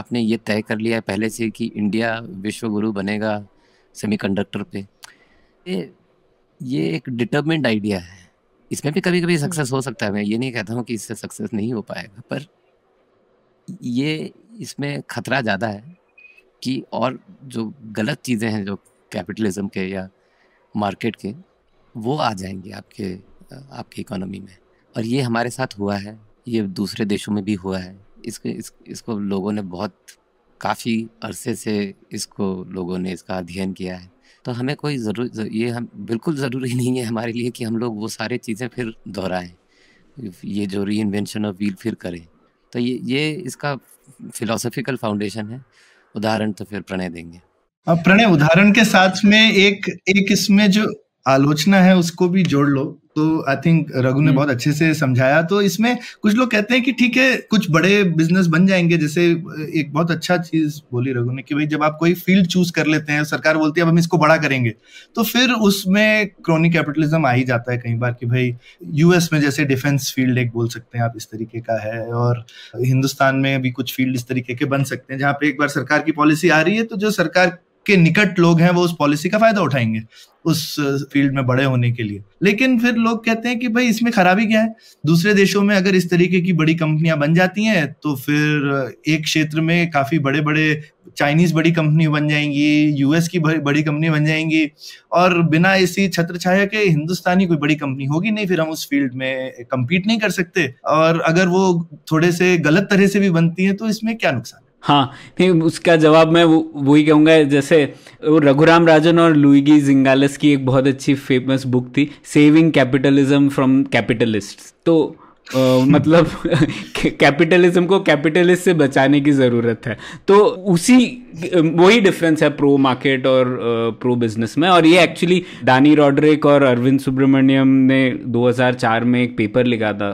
आपने ये तय कर लिया है पहले से कि इंडिया विश्व गुरु बनेगा सेमीकंडक्टर पे ये ये एक डिटर्मेंट आइडिया है इसमें भी कभी कभी सक्सेस हो सकता है मैं ये नहीं कहता हूँ कि इससे सक्सेस नहीं हो पाएगा पर ये इसमें खतरा ज़्यादा है कि और जो गलत चीज़ें हैं जो कैपिटलिज्म के या मार्केट के वो आ जाएंगे आपके आपकी इकोनॉमी में और ये हमारे साथ हुआ है ये दूसरे देशों में भी हुआ है इसको इस, इसको लोगों ने बहुत काफ़ी अरसे से इसको लोगों ने इसका अध्ययन किया है तो हमें कोई ज़रूर ये हम बिल्कुल ज़रूरी नहीं है हमारे लिए कि हम लोग वो सारे चीज़ें फिर दोहराएं ये जो री इन्वेंशन ऑफ व्हील फिर करें तो ये ये इसका फिलोसफिकल फाउंडेशन है उदाहरण तो फिर प्रणय देंगे अब प्रणय उदाहरण के साथ में एक एक इसमें जो आलोचना है उसको भी जोड़ लो तो आई थिंक रघु ने हम्म। बहुत अच्छे से समझाया तो इसमें कुछ लोग कहते हैं कि ठीक है कुछ बड़े बिजनेस बन जाएंगे जैसे एक बहुत अच्छा चीज बोली रघु ने कि भाई जब आप कोई फील्ड चूज कर लेते हैं सरकार बोलती है अब हम इसको बड़ा करेंगे तो फिर उसमें क्रोनी कैपिटलिज्म आ ही जाता है कई बार कि भाई यूएस में जैसे डिफेंस फील्ड एक बोल सकते हैं आप इस तरीके का है और हिंदुस्तान में भी कुछ फील्ड इस तरीके के बन सकते हैं जहाँ पे एक बार सरकार की पॉलिसी आ रही है तो जो सरकार के निकट लोग हैं वो उस पॉलिसी का फायदा उठाएंगे उस फील्ड में बड़े होने के लिए लेकिन फिर लोग कहते हैं कि भाई इसमें खराबी क्या है दूसरे देशों में अगर इस तरीके की बड़ी कंपनियां बन जाती हैं तो फिर एक क्षेत्र में काफी बड़े बड़े चाइनीज बड़ी कंपनी बन जाएंगी यूएस की बड़ी कंपनी बन जाएंगी और बिना इसी छत्र छाया के हिंदुस्तानी कोई बड़ी कंपनी होगी नहीं फिर हम उस फील्ड में कम्पीट नहीं कर सकते और अगर वो थोड़े से गलत तरह से भी बनती है तो इसमें क्या नुकसान है हाँ नहीं उसका जवाब मैं वो वही कहूँगा जैसे वो रघुराम राजन और लुईगी जिंगालस की एक बहुत अच्छी फेमस बुक थी सेविंग कैपिटलिज्म फ्रॉम कैपिटलिस्ट तो आ, मतलब कैपिटलिज्म को कैपिटलिस्ट से बचाने की ज़रूरत है तो उसी वही डिफरेंस है प्रो मार्केट और प्रो बिजनेस में और ये एक्चुअली डानी रॉड्रिक और अरविंद सुब्रमण्यम ने 2004 में एक पेपर लिखा था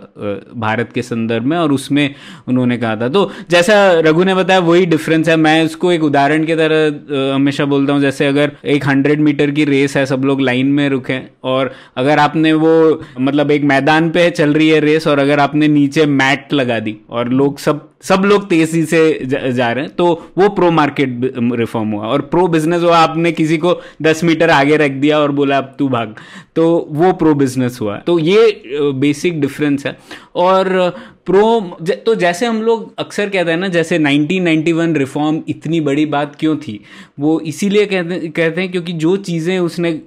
भारत के संदर्भ में और उसमें उन्होंने कहा था तो जैसा रघु ने बताया वही डिफरेंस है मैं इसको एक उदाहरण की तरह हमेशा बोलता हूँ जैसे अगर एक हंड्रेड मीटर की रेस है सब लोग लाइन में रुके और अगर आपने वो मतलब एक मैदान पे चल रही है रेस और अगर आपने नीचे मैट लगा दी और लोग सब सब लोग तेजी से जा रहे हैं तो वो प्रो मार्केट रिफॉर्म हुआ और प्रो बिजनेस हुआ आपने किसी को दस मीटर आगे रख दिया और बोला अब तू भाग तो वो प्रो बिजनेस हुआ तो ये बेसिक uh, डिफरेंस है और प्रो ज, तो जैसे हम लोग अक्सर कहते हैं ना जैसे 1991 रिफॉर्म इतनी बड़ी बात क्यों थी वो इसीलिए कहते कहते हैं क्योंकि जो चीज़ें उसने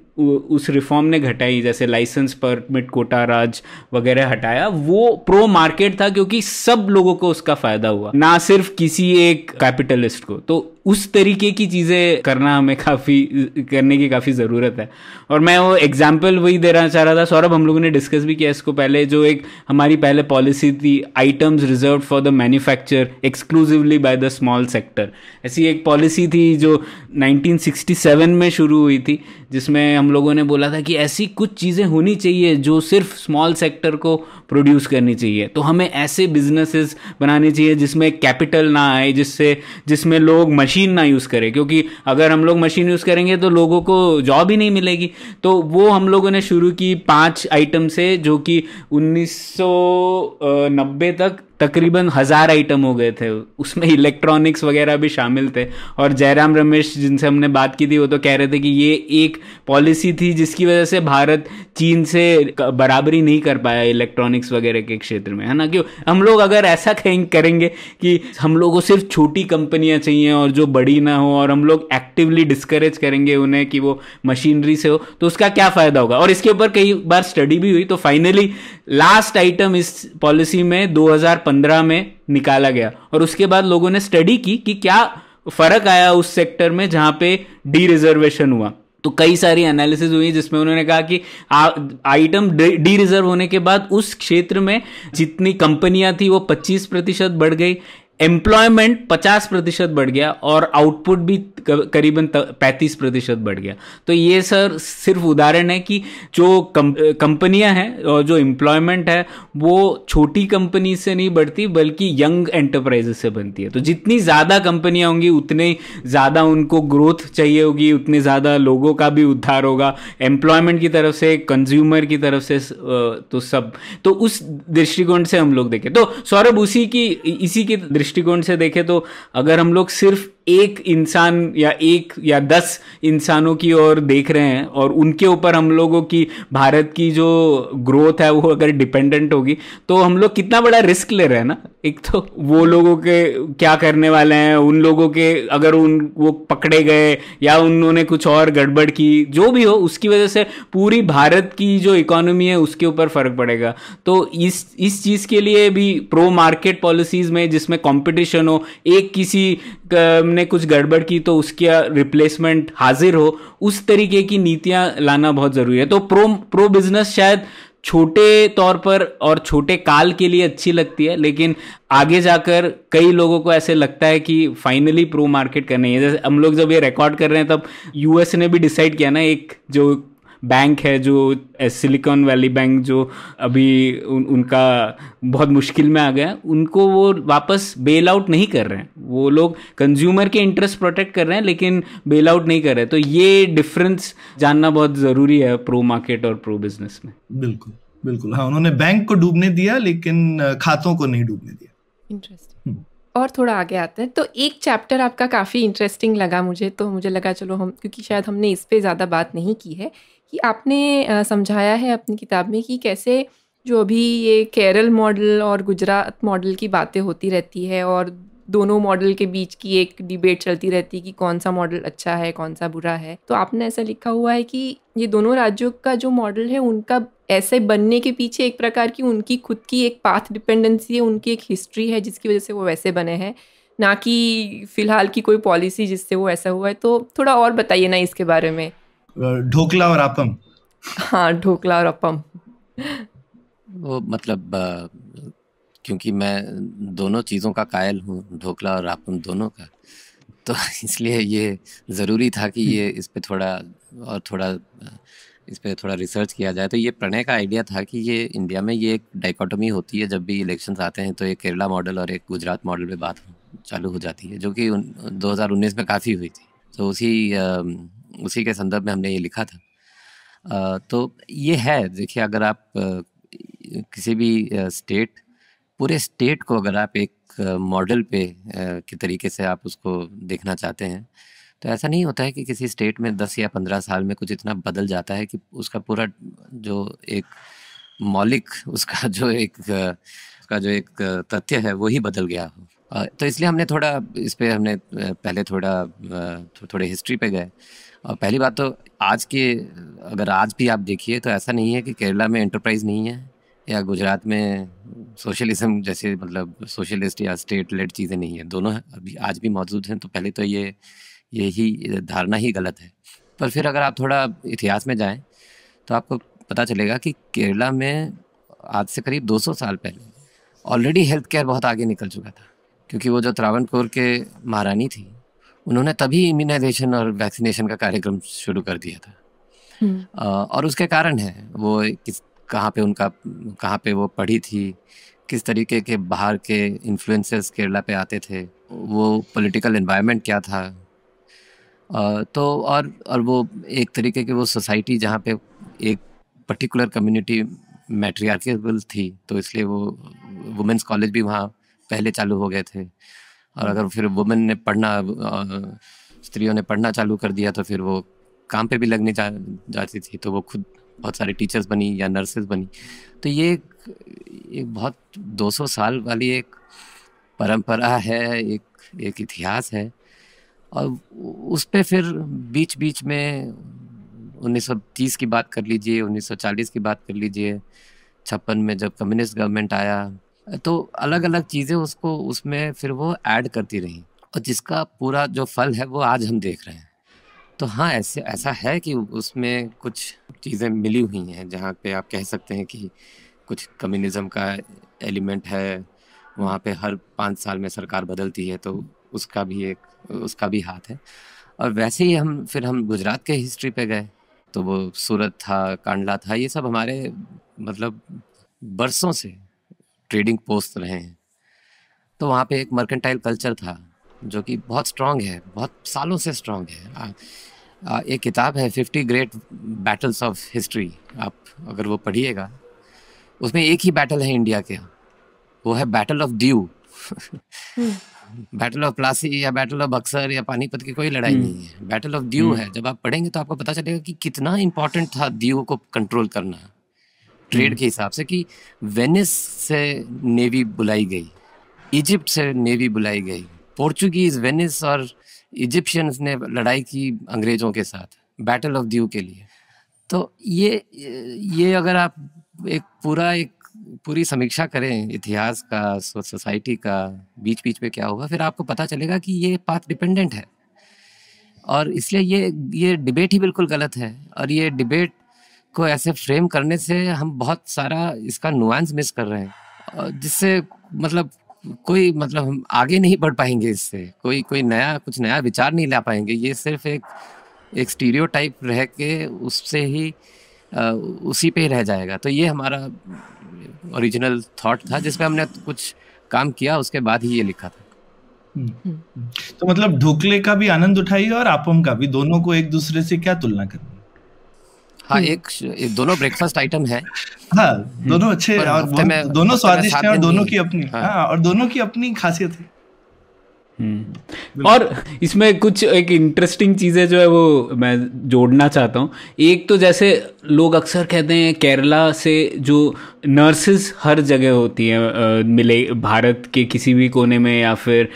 उस रिफॉर्म ने घटाई जैसे लाइसेंस परमिट कोटा राज वगैरह हटाया वो प्रो मार्केट था क्योंकि सब लोगों को उसका फायदा हुआ ना सिर्फ किसी एक कैपिटलिस्ट को तो उस तरीके की चीज़ें करना हमें काफ़ी करने की काफ़ी ज़रूरत है और मैं वो एग्जाम्पल वही देना चाह रहा था सौरभ हम लोगों ने डिस्कस भी किया इसको पहले जो एक हमारी पहले पॉलिसी थी items reserve for the manufacture exclusively by the small sector ऐसी एक पॉलिसी थी जो 1967 में शुरू हुई थी जिसमें हम लोगों ने बोला था कि ऐसी कुछ चीज़ें होनी चाहिए जो सिर्फ स्मॉल सेक्टर को प्रोड्यूस करनी चाहिए तो हमें ऐसे बिजनेसेस बनाने चाहिए जिसमें कैपिटल ना आए जिससे जिसमें लोग मशीन ना यूज़ करें क्योंकि अगर हम लोग मशीन यूज़ करेंगे तो लोगों को जॉब ही नहीं मिलेगी तो वो हम लोगों ने शुरू की पाँच आइटम से जो कि उन्नीस तक तकरीबन हज़ार आइटम हो गए थे उसमें इलेक्ट्रॉनिक्स वगैरह भी शामिल थे और जयराम रमेश जिनसे हमने बात की थी वो तो कह रहे थे कि ये एक पॉलिसी थी जिसकी वजह से भारत चीन से बराबरी नहीं कर पाया इलेक्ट्रॉनिक्स वगैरह के क्षेत्र में है ना क्यों हम लोग अगर ऐसा कहें करेंगे कि हम लोग को सिर्फ छोटी कंपनियाँ चाहिए और जो बड़ी ना हो और हम लोग एक्टिवली डिस्करेज करेंगे उन्हें कि वो मशीनरी से हो तो उसका क्या फ़ायदा होगा और इसके ऊपर कई बार स्टडी भी हुई तो फाइनली लास्ट आइटम इस पॉलिसी में दो 2015 में निकाला गया और उसके बाद लोगों ने स्टडी की कि क्या फर्क आया उस सेक्टर में जहां पे डी रिजर्वेशन हुआ तो कई सारी एनालिसिस हुई जिसमें उन्होंने कहा कि आइटम डी रिजर्व होने के बाद उस क्षेत्र में जितनी कंपनियां थी वो 25 प्रतिशत बढ़ गई एम्प्लॉयमेंट 50 प्रतिशत बढ़ गया और आउटपुट भी करीबन 35 प्रतिशत बढ़ गया तो ये सर सिर्फ उदाहरण है कि जो कंपनियां हैं और जो एम्प्लॉयमेंट है वो छोटी कंपनी से नहीं बढ़ती बल्कि यंग एंटरप्राइजेस से बनती है तो जितनी ज़्यादा कंपनियां होंगी उतने ज़्यादा उनको ग्रोथ चाहिए होगी उतने ज़्यादा लोगों का भी उद्धार होगा एम्प्लॉयमेंट की तरफ से कंज्यूमर की तरफ से तो सब तो उस दृष्टिकोण से हम लोग देखें तो सौरभ उसी की इसी के दृष्टि दृष्टिकोण से देखें तो अगर हम लोग सिर्फ एक इंसान या एक या दस इंसानों की ओर देख रहे हैं और उनके ऊपर हम लोगों की भारत की जो ग्रोथ है वो अगर डिपेंडेंट होगी तो हम लोग कितना बड़ा रिस्क ले रहे हैं ना एक तो वो लोगों के क्या करने वाले हैं उन लोगों के अगर उन वो पकड़े गए या उन्होंने कुछ और गड़बड़ की जो भी हो उसकी वजह से पूरी भारत की जो इकोनॉमी है उसके ऊपर फर्क पड़ेगा तो इस इस चीज़ के लिए भी प्रो मार्केट पॉलिसीज़ में जिसमें कॉम्पिटिशन हो एक किसी ने कुछ गड़बड़ की तो उसकी रिप्लेसमेंट हाजिर हो उस तरीके की नीतियां लाना बहुत ज़रूरी है तो प्रो प्रो बिजनेस शायद छोटे तौर पर और छोटे काल के लिए अच्छी लगती है लेकिन आगे जाकर कई लोगों को ऐसे लगता है कि फाइनली प्रो मार्केट करनी है जैसे हम लोग जब ये रिकॉर्ड कर रहे हैं तब यूएस ने भी डिसाइड किया ना एक जो बैंक है जो सिलिकॉन वैली बैंक जो अभी उ, उनका बहुत मुश्किल में आ गया उनको वो वापस बेल आउट नहीं कर रहे हैं वो लोग कंज्यूमर के इंटरेस्ट प्रोटेक्ट कर रहे हैं लेकिन बेल आउट नहीं कर रहे तो ये डिफरेंस जानना बहुत ज़रूरी है प्रो मार्केट और प्रो बिजनेस में बिल्कुल बिल्कुल हाँ उन्होंने बैंक को डूबने दिया लेकिन खातों को नहीं डूबने दिया इंटरेस्ट और थोड़ा आगे आते हैं तो एक चैप्टर आपका काफ़ी इंटरेस्टिंग लगा मुझे तो मुझे लगा चलो हम क्योंकि शायद हमने इस पर ज़्यादा बात नहीं की है कि आपने समझाया है अपनी किताब में कि कैसे जो अभी ये केरल मॉडल और गुजरात मॉडल की बातें होती रहती है और दोनों मॉडल के बीच की एक डिबेट चलती रहती है कि कौन सा मॉडल अच्छा है कौन सा बुरा है तो आपने ऐसा लिखा हुआ है कि ये दोनों राज्यों का जो मॉडल है उनका ऐसे बनने के पीछे एक प्रकार की उनकी खुद की एक पाथ डिपेंडेंसी है उनकी एक हिस्ट्री है जिसकी वजह से वो वैसे बने हैं ना कि फिलहाल की कोई पॉलिसी जिससे वो ऐसा हुआ है तो थोड़ा और बताइए ना इसके बारे में ढोकला और अपम हाँ ढोकला और अपम वो मतलब क्योंकि मैं दोनों चीज़ों का कायल हूँ ढोकला और रापुन दोनों का तो इसलिए ये ज़रूरी था कि ये इस पर थोड़ा और थोड़ा इस पर थोड़ा रिसर्च किया जाए तो ये प्रणय का आइडिया था कि ये इंडिया में ये एक डाइकोटोमी होती है जब भी इलेक्शन आते हैं तो एक केरला मॉडल और एक गुजरात मॉडल पे बात चालू हो जाती है जो कि दो में काफ़ी हुई थी तो उसी उसी के संदर्भ में हमने ये लिखा था तो ये है देखिए अगर आप किसी भी स्टेट पूरे स्टेट को अगर आप एक मॉडल पे के तरीके से आप उसको देखना चाहते हैं तो ऐसा नहीं होता है कि किसी स्टेट में दस या पंद्रह साल में कुछ इतना बदल जाता है कि उसका पूरा जो एक मौलिक उसका जो एक उसका जो एक तथ्य है वो ही बदल गया हो तो इसलिए हमने थोड़ा इस पर हमने पहले थोड़ा थो, थोड़े हिस्ट्री पे गए और पहली बात तो आज के अगर आज भी आप देखिए तो ऐसा नहीं है कि केरला में एंटरप्राइज नहीं है या गुजरात में सोशलिज्म जैसे मतलब सोशलिस्ट या स्टेट लेड चीज़ें नहीं है दोनों अभी आज भी मौजूद हैं तो पहले तो ये यही धारणा ही गलत है पर फिर अगर आप थोड़ा इतिहास में जाएं तो आपको पता चलेगा कि केरला में आज से करीब 200 साल पहले ऑलरेडी हेल्थ केयर बहुत आगे निकल चुका था क्योंकि वो जो त्रावणकोर के महारानी थी उन्होंने तभी इम्यूनाइजेशन और वैक्सीनेशन का कार्यक्रम शुरू कर दिया था हम्म। और उसके कारण है वो किस कहाँ पे उनका कहाँ पे वो पढ़ी थी किस तरीके के बाहर के इन्फ्लुएंसर्स केरला पे आते थे वो पॉलिटिकल इन्वायरमेंट क्या था तो और और वो एक तरीके की वो सोसाइटी जहाँ पे एक पर्टिकुलर कम्युनिटी मेट्रियार्किकल थी तो इसलिए वो वुमेंस कॉलेज भी वहाँ पहले चालू हो गए थे और अगर फिर वुमेन ने पढ़ना स्त्रियों ने पढ़ना चालू कर दिया तो फिर वो काम पे भी लगने जा, जाती थी तो वो खुद बहुत सारी टीचर्स बनी या नर्सेज बनी तो ये एक, एक बहुत 200 साल वाली एक परंपरा है एक एक इतिहास है और उस पर फिर बीच बीच में 1930 की बात कर लीजिए 1940 की बात कर लीजिए छप्पन में जब कम्युनिस्ट गवर्नमेंट आया तो अलग अलग चीज़ें उसको उसमें फिर वो ऐड करती रहीं और जिसका पूरा जो फल है वो आज हम देख रहे हैं तो हाँ ऐसे ऐसा है कि उसमें कुछ चीज़ें मिली हुई हैं जहाँ पे आप कह सकते हैं कि कुछ कम्युनिज्म का एलिमेंट है वहाँ पे हर पाँच साल में सरकार बदलती है तो उसका भी एक उसका भी हाथ है और वैसे ही हम फिर हम गुजरात के हिस्ट्री पे गए तो वो सूरत था कांडला था ये सब हमारे मतलब बरसों से ट्रेडिंग पोस्ट रहे हैं तो वहाँ पे एक मर्केंटाइल कल्चर था जो कि बहुत स्ट्रांग है बहुत सालों से स्ट्रांग है एक किताब है fifty great battles of history आप अगर वो पढ़िएगा उसमें एक ही बैटल है इंडिया के वो है battle of Diu battle of Plassey या बैटल ऑफ बक्सर या पानीपत की कोई लड़ाई हम्म। नहीं है बैटल ऑफ ड्यू हम्म। है जब आप पढ़ेंगे तो आपको पता चलेगा कि कितना इम्पोर्टेंट था दीव को कंट्रोल करना ट्रेड हम्म। के हिसाब से कि वेनिस से नेवी बुलाई गई इजिप्ट से नेवी बुलाई गई पोर्चुगीज वेनिस और इजिप्शियंस ने लड़ाई की अंग्रेज़ों के साथ बैटल ऑफ दीव के लिए तो ये ये अगर आप एक पूरा एक पूरी समीक्षा करें इतिहास का सोसाइटी का बीच बीच में क्या होगा फिर आपको पता चलेगा कि ये पाथ डिपेंडेंट है और इसलिए ये ये डिबेट ही बिल्कुल गलत है और ये डिबेट को ऐसे फ्रेम करने से हम बहुत सारा इसका नुआंस मिस कर रहे हैं जिससे मतलब कोई मतलब हम आगे नहीं बढ़ पाएंगे इससे कोई कोई नया कुछ नया विचार नहीं ला पाएंगे ये सिर्फ एक एक स्टीरियो टाइप रह के उससे ही आ, उसी पे ही रह जाएगा तो ये हमारा ओरिजिनल थॉट था जिसमें हमने कुछ काम किया उसके बाद ही ये लिखा था हम्म। हम्म। तो मतलब ढोकले का भी आनंद उठाइए और आपम का भी दोनों को एक दूसरे से क्या तुलना करनी हाँ हम्म। एक, एक दोनों ब्रेकफास्ट आइटम है हाँ दोनों हम्म। अच्छे और दोनों स्वादिष्ट है और दोनों की अपनी हाँ।, हाँ और दोनों की अपनी खासियत है हम्म। और इसमें कुछ एक इंटरेस्टिंग चीज़ें जो है वो मैं जोड़ना चाहता हूँ एक तो जैसे लोग अक्सर कहते हैं केरला से जो नर्सेस हर जगह होती हैं मिले भारत के किसी भी कोने में या फिर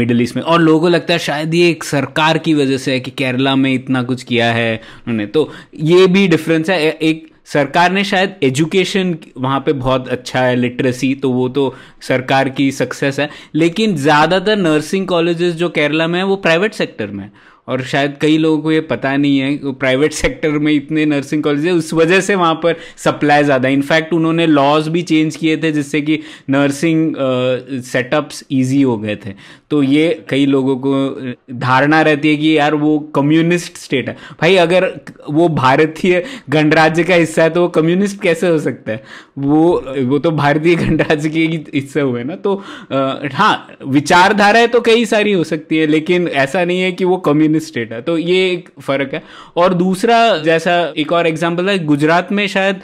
मिडल ईस्ट में और लोगों को लगता है शायद ये एक सरकार की वजह से है कि केरला में इतना कुछ किया है उन्होंने तो ये भी डिफरेंस है एक सरकार ने शायद एजुकेशन वहाँ पे बहुत अच्छा है लिटरेसी तो वो तो सरकार की सक्सेस है लेकिन ज़्यादातर नर्सिंग कॉलेजेस जो केरला में है वो प्राइवेट सेक्टर में है और शायद कई लोगों को ये पता नहीं है प्राइवेट सेक्टर में इतने नर्सिंग कॉलेज है उस वजह से वहाँ पर सप्लाई ज़्यादा है इनफैक्ट उन्होंने लॉज भी चेंज किए थे जिससे कि नर्सिंग सेटअप्स ईजी हो गए थे तो ये कई लोगों को धारणा रहती है कि यार वो कम्युनिस्ट स्टेट है भाई अगर वो भारतीय गणराज्य का हिस्सा है तो वो कम्युनिस्ट कैसे हो सकता है वो वो तो भारतीय गणराज्य के हिस्से हुए ना तो हाँ विचारधाराएं तो कई सारी हो सकती है लेकिन ऐसा नहीं है कि वो कम्युनिस्ट कम्युनिस्ट स्टेट है तो ये एक फ़र्क है और दूसरा जैसा एक और एग्जाम्पल है गुजरात में शायद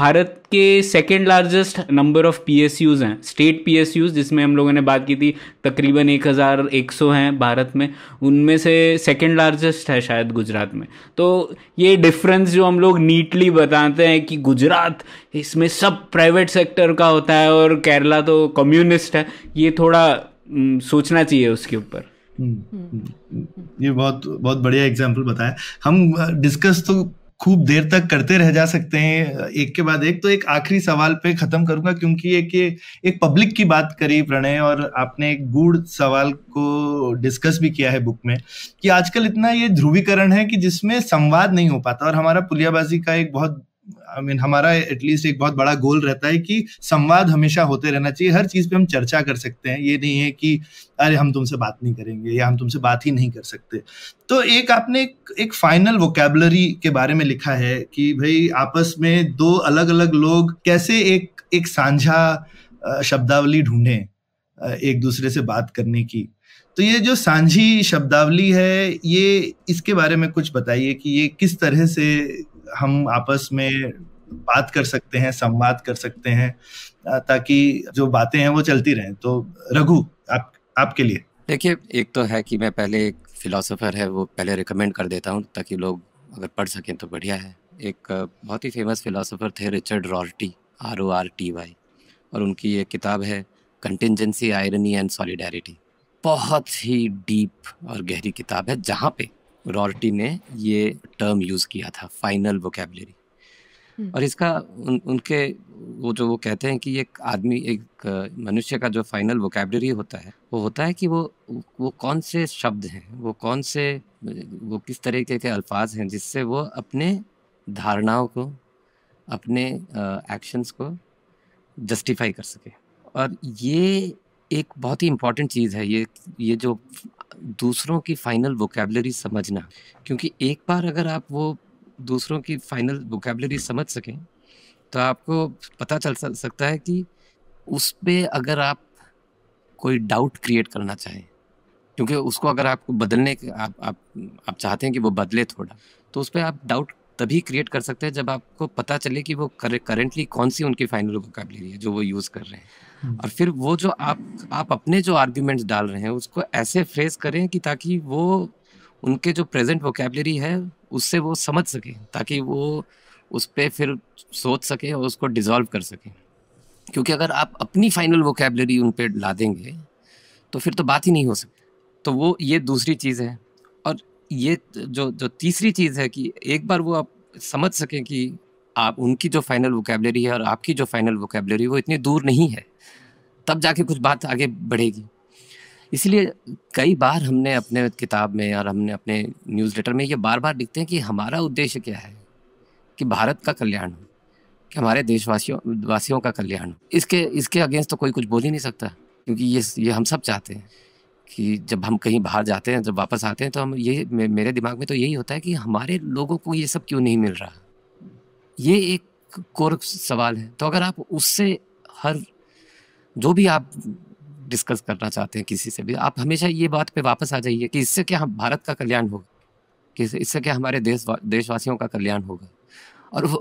भारत के सेकेंड लार्जेस्ट नंबर ऑफ पी हैं स्टेट पी जिसमें हम लोगों ने बात की थी तकरीबन एक हज़ार एक सौ हैं भारत में उनमें से सेकेंड लार्जेस्ट है शायद गुजरात में तो ये डिफरेंस जो हम लोग नीटली बताते हैं कि गुजरात इसमें सब प्राइवेट सेक्टर का होता है और केरला तो कम्युनिस्ट है ये थोड़ा सोचना चाहिए उसके ऊपर हम्म, हम्म, हम्म, ये बहुत बहुत बढ़िया एग्जाम्पल बताया हम डिस्कस तो खूब देर तक करते रह जा सकते हैं एक के बाद एक तो एक आखिरी सवाल पे खत्म करूंगा क्योंकि एक ये एक पब्लिक की बात करी प्रणय और आपने एक गूढ़ सवाल को डिस्कस भी किया है बुक में कि आजकल इतना ये ध्रुवीकरण है कि जिसमें संवाद नहीं हो पाता और हमारा पुलियाबाजी का एक बहुत आई I मीन mean, हमारा एटलीस्ट एक बहुत बड़ा गोल रहता है कि संवाद हमेशा होते रहना चाहिए हर चीज़ पे हम चर्चा कर सकते हैं ये नहीं है कि अरे हम तुमसे बात नहीं करेंगे या हम तुमसे बात ही नहीं कर सकते तो एक आपने एक, एक फाइनल वोकेबलरी के बारे में लिखा है कि भाई आपस में दो अलग अलग लोग कैसे एक एक साझा शब्दावली ढूंढे एक दूसरे से बात करने की तो ये जो सांझी शब्दावली है ये इसके बारे में कुछ बताइए कि ये किस तरह से हम आपस में बात कर सकते हैं संवाद कर सकते हैं ताकि जो बातें हैं वो चलती रहें तो रघु आप आपके लिए देखिए एक तो है कि मैं पहले एक फिलोसोफर है वो पहले रिकमेंड कर देता हूँ ताकि लोग अगर पढ़ सकें तो बढ़िया है एक बहुत ही फेमस फिलोसोफर थे Richard Rorty R O R T Y और उनकी एक किताब है कंटेंजेंसी आयरनी एंड सॉलिडेरिटी बहुत ही डीप और गहरी किताब है जहाँ पे रॉर्टी ने ये टर्म यूज़ किया था फाइनल वोकेबलरी हम्म। और इसका उन, उनके वो जो वो कहते हैं कि एक आदमी एक मनुष्य का जो फाइनल वोकेबलरी होता है वो होता है कि वो वो कौन से शब्द हैं वो कौन से वो किस तरीके के अल्फाज हैं जिससे वो अपने धारणाओं को अपने एक्शंस को जस्टिफाई कर सके और ये एक बहुत ही इम्पॉर्टेंट चीज़ है ये ये जो दूसरों की फाइनल वोकेबलरी समझना क्योंकि एक बार अगर आप वो दूसरों की फाइनल वोकेबलरी समझ सकें तो आपको पता चल सकता है कि उस पर अगर आप कोई डाउट क्रिएट करना चाहें क्योंकि उसको अगर आपको बदलने आप आप आप चाहते हैं कि वो बदले थोड़ा तो उस पर आप डाउट तभी क्रिएट कर सकते हैं जब आपको पता चले कि वो करेंटली कौन सी उनकी फाइनल वोकेबलरी है जो वो यूज़ कर रहे हैं और फिर वो जो आप आप अपने जो आर्ग्यूमेंट्स डाल रहे हैं उसको ऐसे फ्रेस करें कि ताकि वो उनके जो प्रेजेंट वोकेबलरी है उससे वो समझ सके ताकि वो उस पर फिर सोच सके और उसको डिजॉल्व कर सके क्योंकि अगर आप अपनी फाइनल वोकेबलरी उन पर ला देंगे तो फिर तो बात ही नहीं हो सकती तो वो ये दूसरी चीज़ है और ये जो जो तीसरी चीज़ है कि एक बार वो आप समझ सकें कि आप उनकी जो फाइनल वोकेबलरी है और आपकी जो फाइनल वोकेबलरी वो इतनी दूर नहीं है तब जाके कुछ बात आगे बढ़ेगी इसलिए कई बार हमने अपने किताब में और हमने अपने न्यूज़ लेटर में ये बार बार लिखते हैं कि हमारा उद्देश्य क्या है कि भारत का कल्याण हो कि हमारे देशवासियों वासियों का कल्याण हो इसके इसके अगेंस्ट तो कोई कुछ बोल ही नहीं सकता क्योंकि ये ये हम सब चाहते हैं कि जब हम कहीं बाहर जाते हैं जब वापस आते हैं तो हम ये मेरे दिमाग में तो यही होता है कि हमारे लोगों को ये सब क्यों नहीं मिल रहा ये एक कोर सवाल है तो अगर आप उससे हर जो भी आप डिस्कस करना चाहते हैं किसी से भी आप हमेशा ये बात पे वापस आ जाइए कि इससे क्या हम भारत का कल्याण होगा कि इससे क्या हमारे देश देशवासियों का कल्याण होगा और वो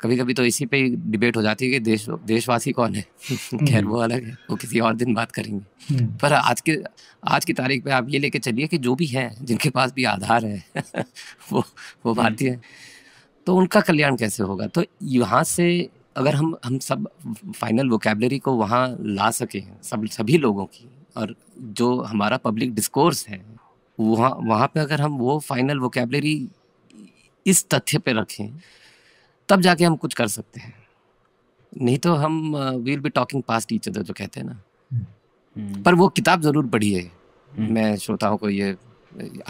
कभी कभी तो इसी पे ही डिबेट हो जाती है कि देश देशवासी कौन है खैर हम्म। वो अलग है वो किसी और दिन बात करेंगे हम्म। पर आज के आज की तारीख पे आप ये लेके चलिए कि जो भी हैं जिनके पास भी आधार है वो वो हम्म। भारतीय है तो उनका कल्याण कैसे होगा तो यहाँ से अगर हम हम सब फाइनल वोकेबलरी को वहाँ ला सकें सब सभी लोगों की और जो हमारा पब्लिक डिस्कोर्स है वहाँ वहाँ पे अगर हम वो फाइनल वोकेबलरी इस तथ्य पे रखें तब जाके हम कुछ कर सकते हैं नहीं तो हम we'll be talking pass teacher जो कहते हैं ना हम्म। पर वो किताब ज़रूर पढ़िए हम्म। मैं श्रोताओं को ये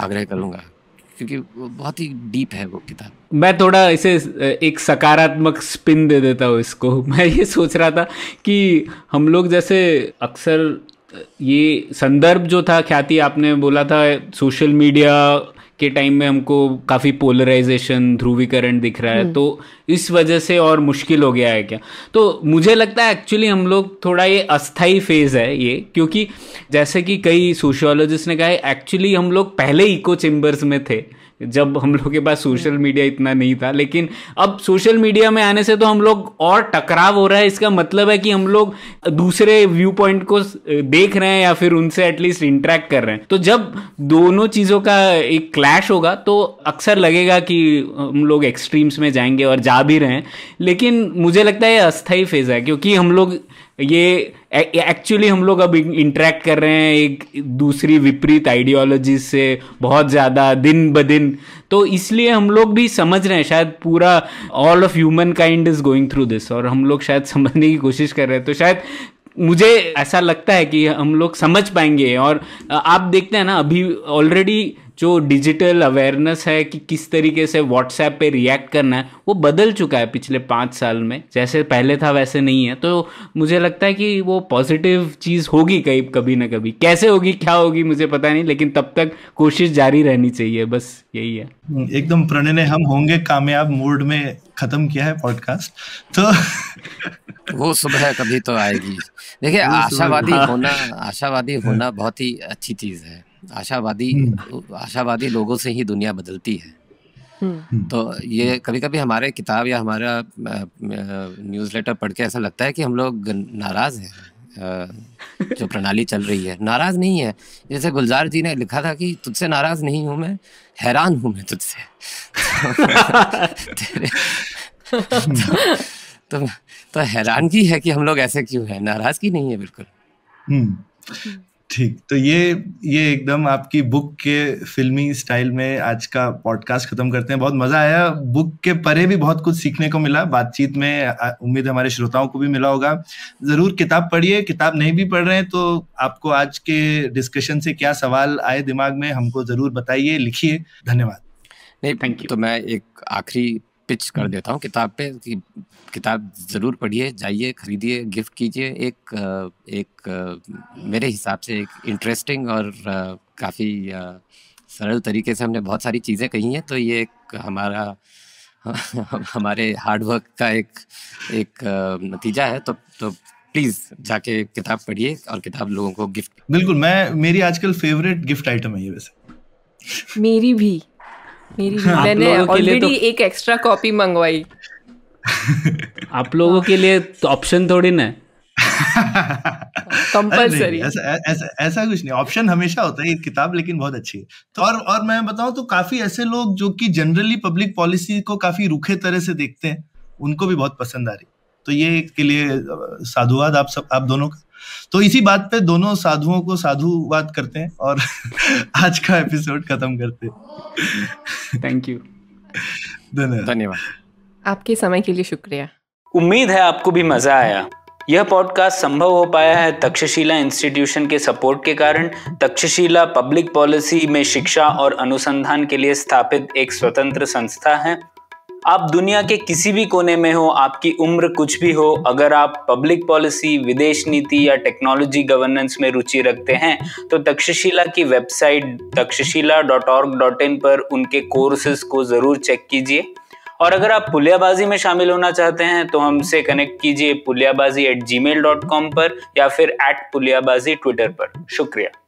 आग्रह करूँगा क्योंकि बहुत ही डीप है वो किताब मैं थोड़ा इसे एक सकारात्मक स्पिन दे देता हूँ इसको मैं ये सोच रहा था कि हम लोग जैसे अक्सर ये संदर्भ जो था ख्याति आपने बोला था सोशल मीडिया के टाइम में हमको काफ़ी पोलराइजेशन ध्रुवीकरण दिख रहा है हम्म। तो इस वजह से और मुश्किल हो गया है क्या तो मुझे लगता है एक्चुअली हम लोग थोड़ा ये अस्थाई फेज है ये क्योंकि जैसे कि कई सोशियोलॉजिस्ट ने कहा है एक्चुअली हम लोग पहले इको चेम्बर्स में थे जब हम लोग के पास सोशल मीडिया हम्म। इतना नहीं था लेकिन अब सोशल मीडिया में आने से तो हम लोग और टकराव हो रहा है इसका मतलब है कि हम लोग दूसरे व्यू पॉइंट को देख रहे हैं या फिर उनसे एटलीस्ट इंटरेक्ट कर रहे हैं तो जब दोनों चीज़ों का एक क्लैश होगा तो अक्सर लगेगा कि हम लोग एक्सट्रीम्स में जाएंगे और जा भी रहे हैं लेकिन मुझे लगता है ये अस्थायी फेज़ है क्योंकि हम लोग ये एक्चुअली हम लोग अब इंटरेक्ट कर रहे हैं एक दूसरी विपरीत आइडियोलॉजी से बहुत ज़्यादा दिन ब दिन तो इसलिए हम लोग भी समझ रहे हैं शायद पूरा all of humankind is going through this और हम लोग शायद समझने की कोशिश कर रहे हैं तो शायद मुझे ऐसा लगता है कि हम लोग समझ पाएंगे और आप देखते हैं ना अभी ऑलरेडी जो डिजिटल अवेयरनेस है कि किस तरीके से व्हाट्सएप पे रिएक्ट करना है वो बदल चुका है पिछले पाँच साल में जैसे पहले था वैसे नहीं है तो मुझे लगता है कि वो पॉजिटिव चीज़ होगी कहीं कभी ना कभी कैसे होगी क्या होगी मुझे पता नहीं लेकिन तब तक कोशिश जारी रहनी चाहिए बस यही है एकदम प्रणय ने हम होंगे कामयाब मूड में खत्म किया है पॉडकास्ट तो वो सुबह कभी तो आएगी देखिए आशावादी हाँ। होना आशावादी होना हाँ। बहुत ही अच्छी चीज़ है आशावादी हम्म। आशावादी लोगों से ही दुनिया बदलती है हम्म। तो ये कभी कभी हमारे किताब या हमारा न्यूज़लेटर पढ़ के ऐसा लगता है कि हम लोग नाराज़ हैं जो प्रणाली चल रही है नाराज नहीं है जैसे गुलजार जी ने लिखा था कि तुझसे नाराज नहीं हूँ मैं हैरान हूँ मैं तुझसे तो, तो, तो की है कि हम लोग ऐसे क्यों हैं नाराजगी नहीं है बिल्कुल हम्म। ठीक तो ये ये एकदम आपकी बुक के फिल्मी स्टाइल में आज का पॉडकास्ट खत्म करते हैं बहुत मजा आया बुक के परे भी बहुत कुछ सीखने को मिला बातचीत में उम्मीद हमारे श्रोताओं को भी मिला होगा जरूर किताब पढ़िए किताब नहीं भी पढ़ रहे हैं तो आपको आज के डिस्कशन से क्या सवाल आए दिमाग में हमको जरूर बताइए लिखिए धन्यवाद नहीं थैंक यू तो मैं एक आखिरी पिच कर हम्म। देता हूँ किताब पे कि किताब ज़रूर पढ़िए जाइए खरीदिए गिफ्ट कीजिए एक एक मेरे हिसाब से एक इंटरेस्टिंग और काफ़ी सरल तरीके से हमने बहुत सारी चीज़ें कही हैं तो ये एक हमारा हमारे हार्डवर्क का एक एक नतीजा है तो तो प्लीज जाके किताब पढ़िए और किताब लोगों को गिफ्ट बिल्कुल मैं मेरी आजकल फेवरेट गिफ्ट आइटम है ये वैसे मेरी भी मेरी मैंने ऑलरेडी तो... एक एक्स्ट्रा कॉपी मंगवाई आप लोगों के लिए ऑप्शन तो थोड़ी ना कंपलसरी ऐसा, ऐसा ऐसा कुछ नहीं ऑप्शन हमेशा होता है किताब लेकिन बहुत अच्छी है तो और और मैं बताऊं तो काफी ऐसे लोग जो कि जनरली पब्लिक पॉलिसी को काफी रूखे तरह से देखते हैं उनको भी बहुत पसंद आ रही तो ये के लिए साधुवाद आप सब आप दोनों का तो इसी बात पे दोनों साधुओं को बात करते हैं और आज का एपिसोड खत्म करते हैं थैंक यू धन्यवाद आपके समय के लिए शुक्रिया उम्मीद है आपको भी मजा आया यह पॉडकास्ट संभव हो पाया है तक्षशिला इंस्टीट्यूशन के सपोर्ट के कारण तक्षशिला पब्लिक पॉलिसी में शिक्षा और अनुसंधान के लिए स्थापित एक स्वतंत्र संस्था है आप दुनिया के किसी भी कोने में हो आपकी उम्र कुछ भी हो अगर आप पब्लिक पॉलिसी विदेश नीति या टेक्नोलॉजी गवर्नेंस में रुचि रखते हैं तो तक्षशिला की website Takshashila dot org dot in पर उनके कोर्सेज को ज़रूर चेक कीजिए और अगर आप पुलियाबाजी में शामिल होना चाहते हैं तो हमसे कनेक्ट कीजिए Puliyabaazi at Gmail dot com पर या फिर एट पुलियाबाजी ट्विटर पर शुक्रिया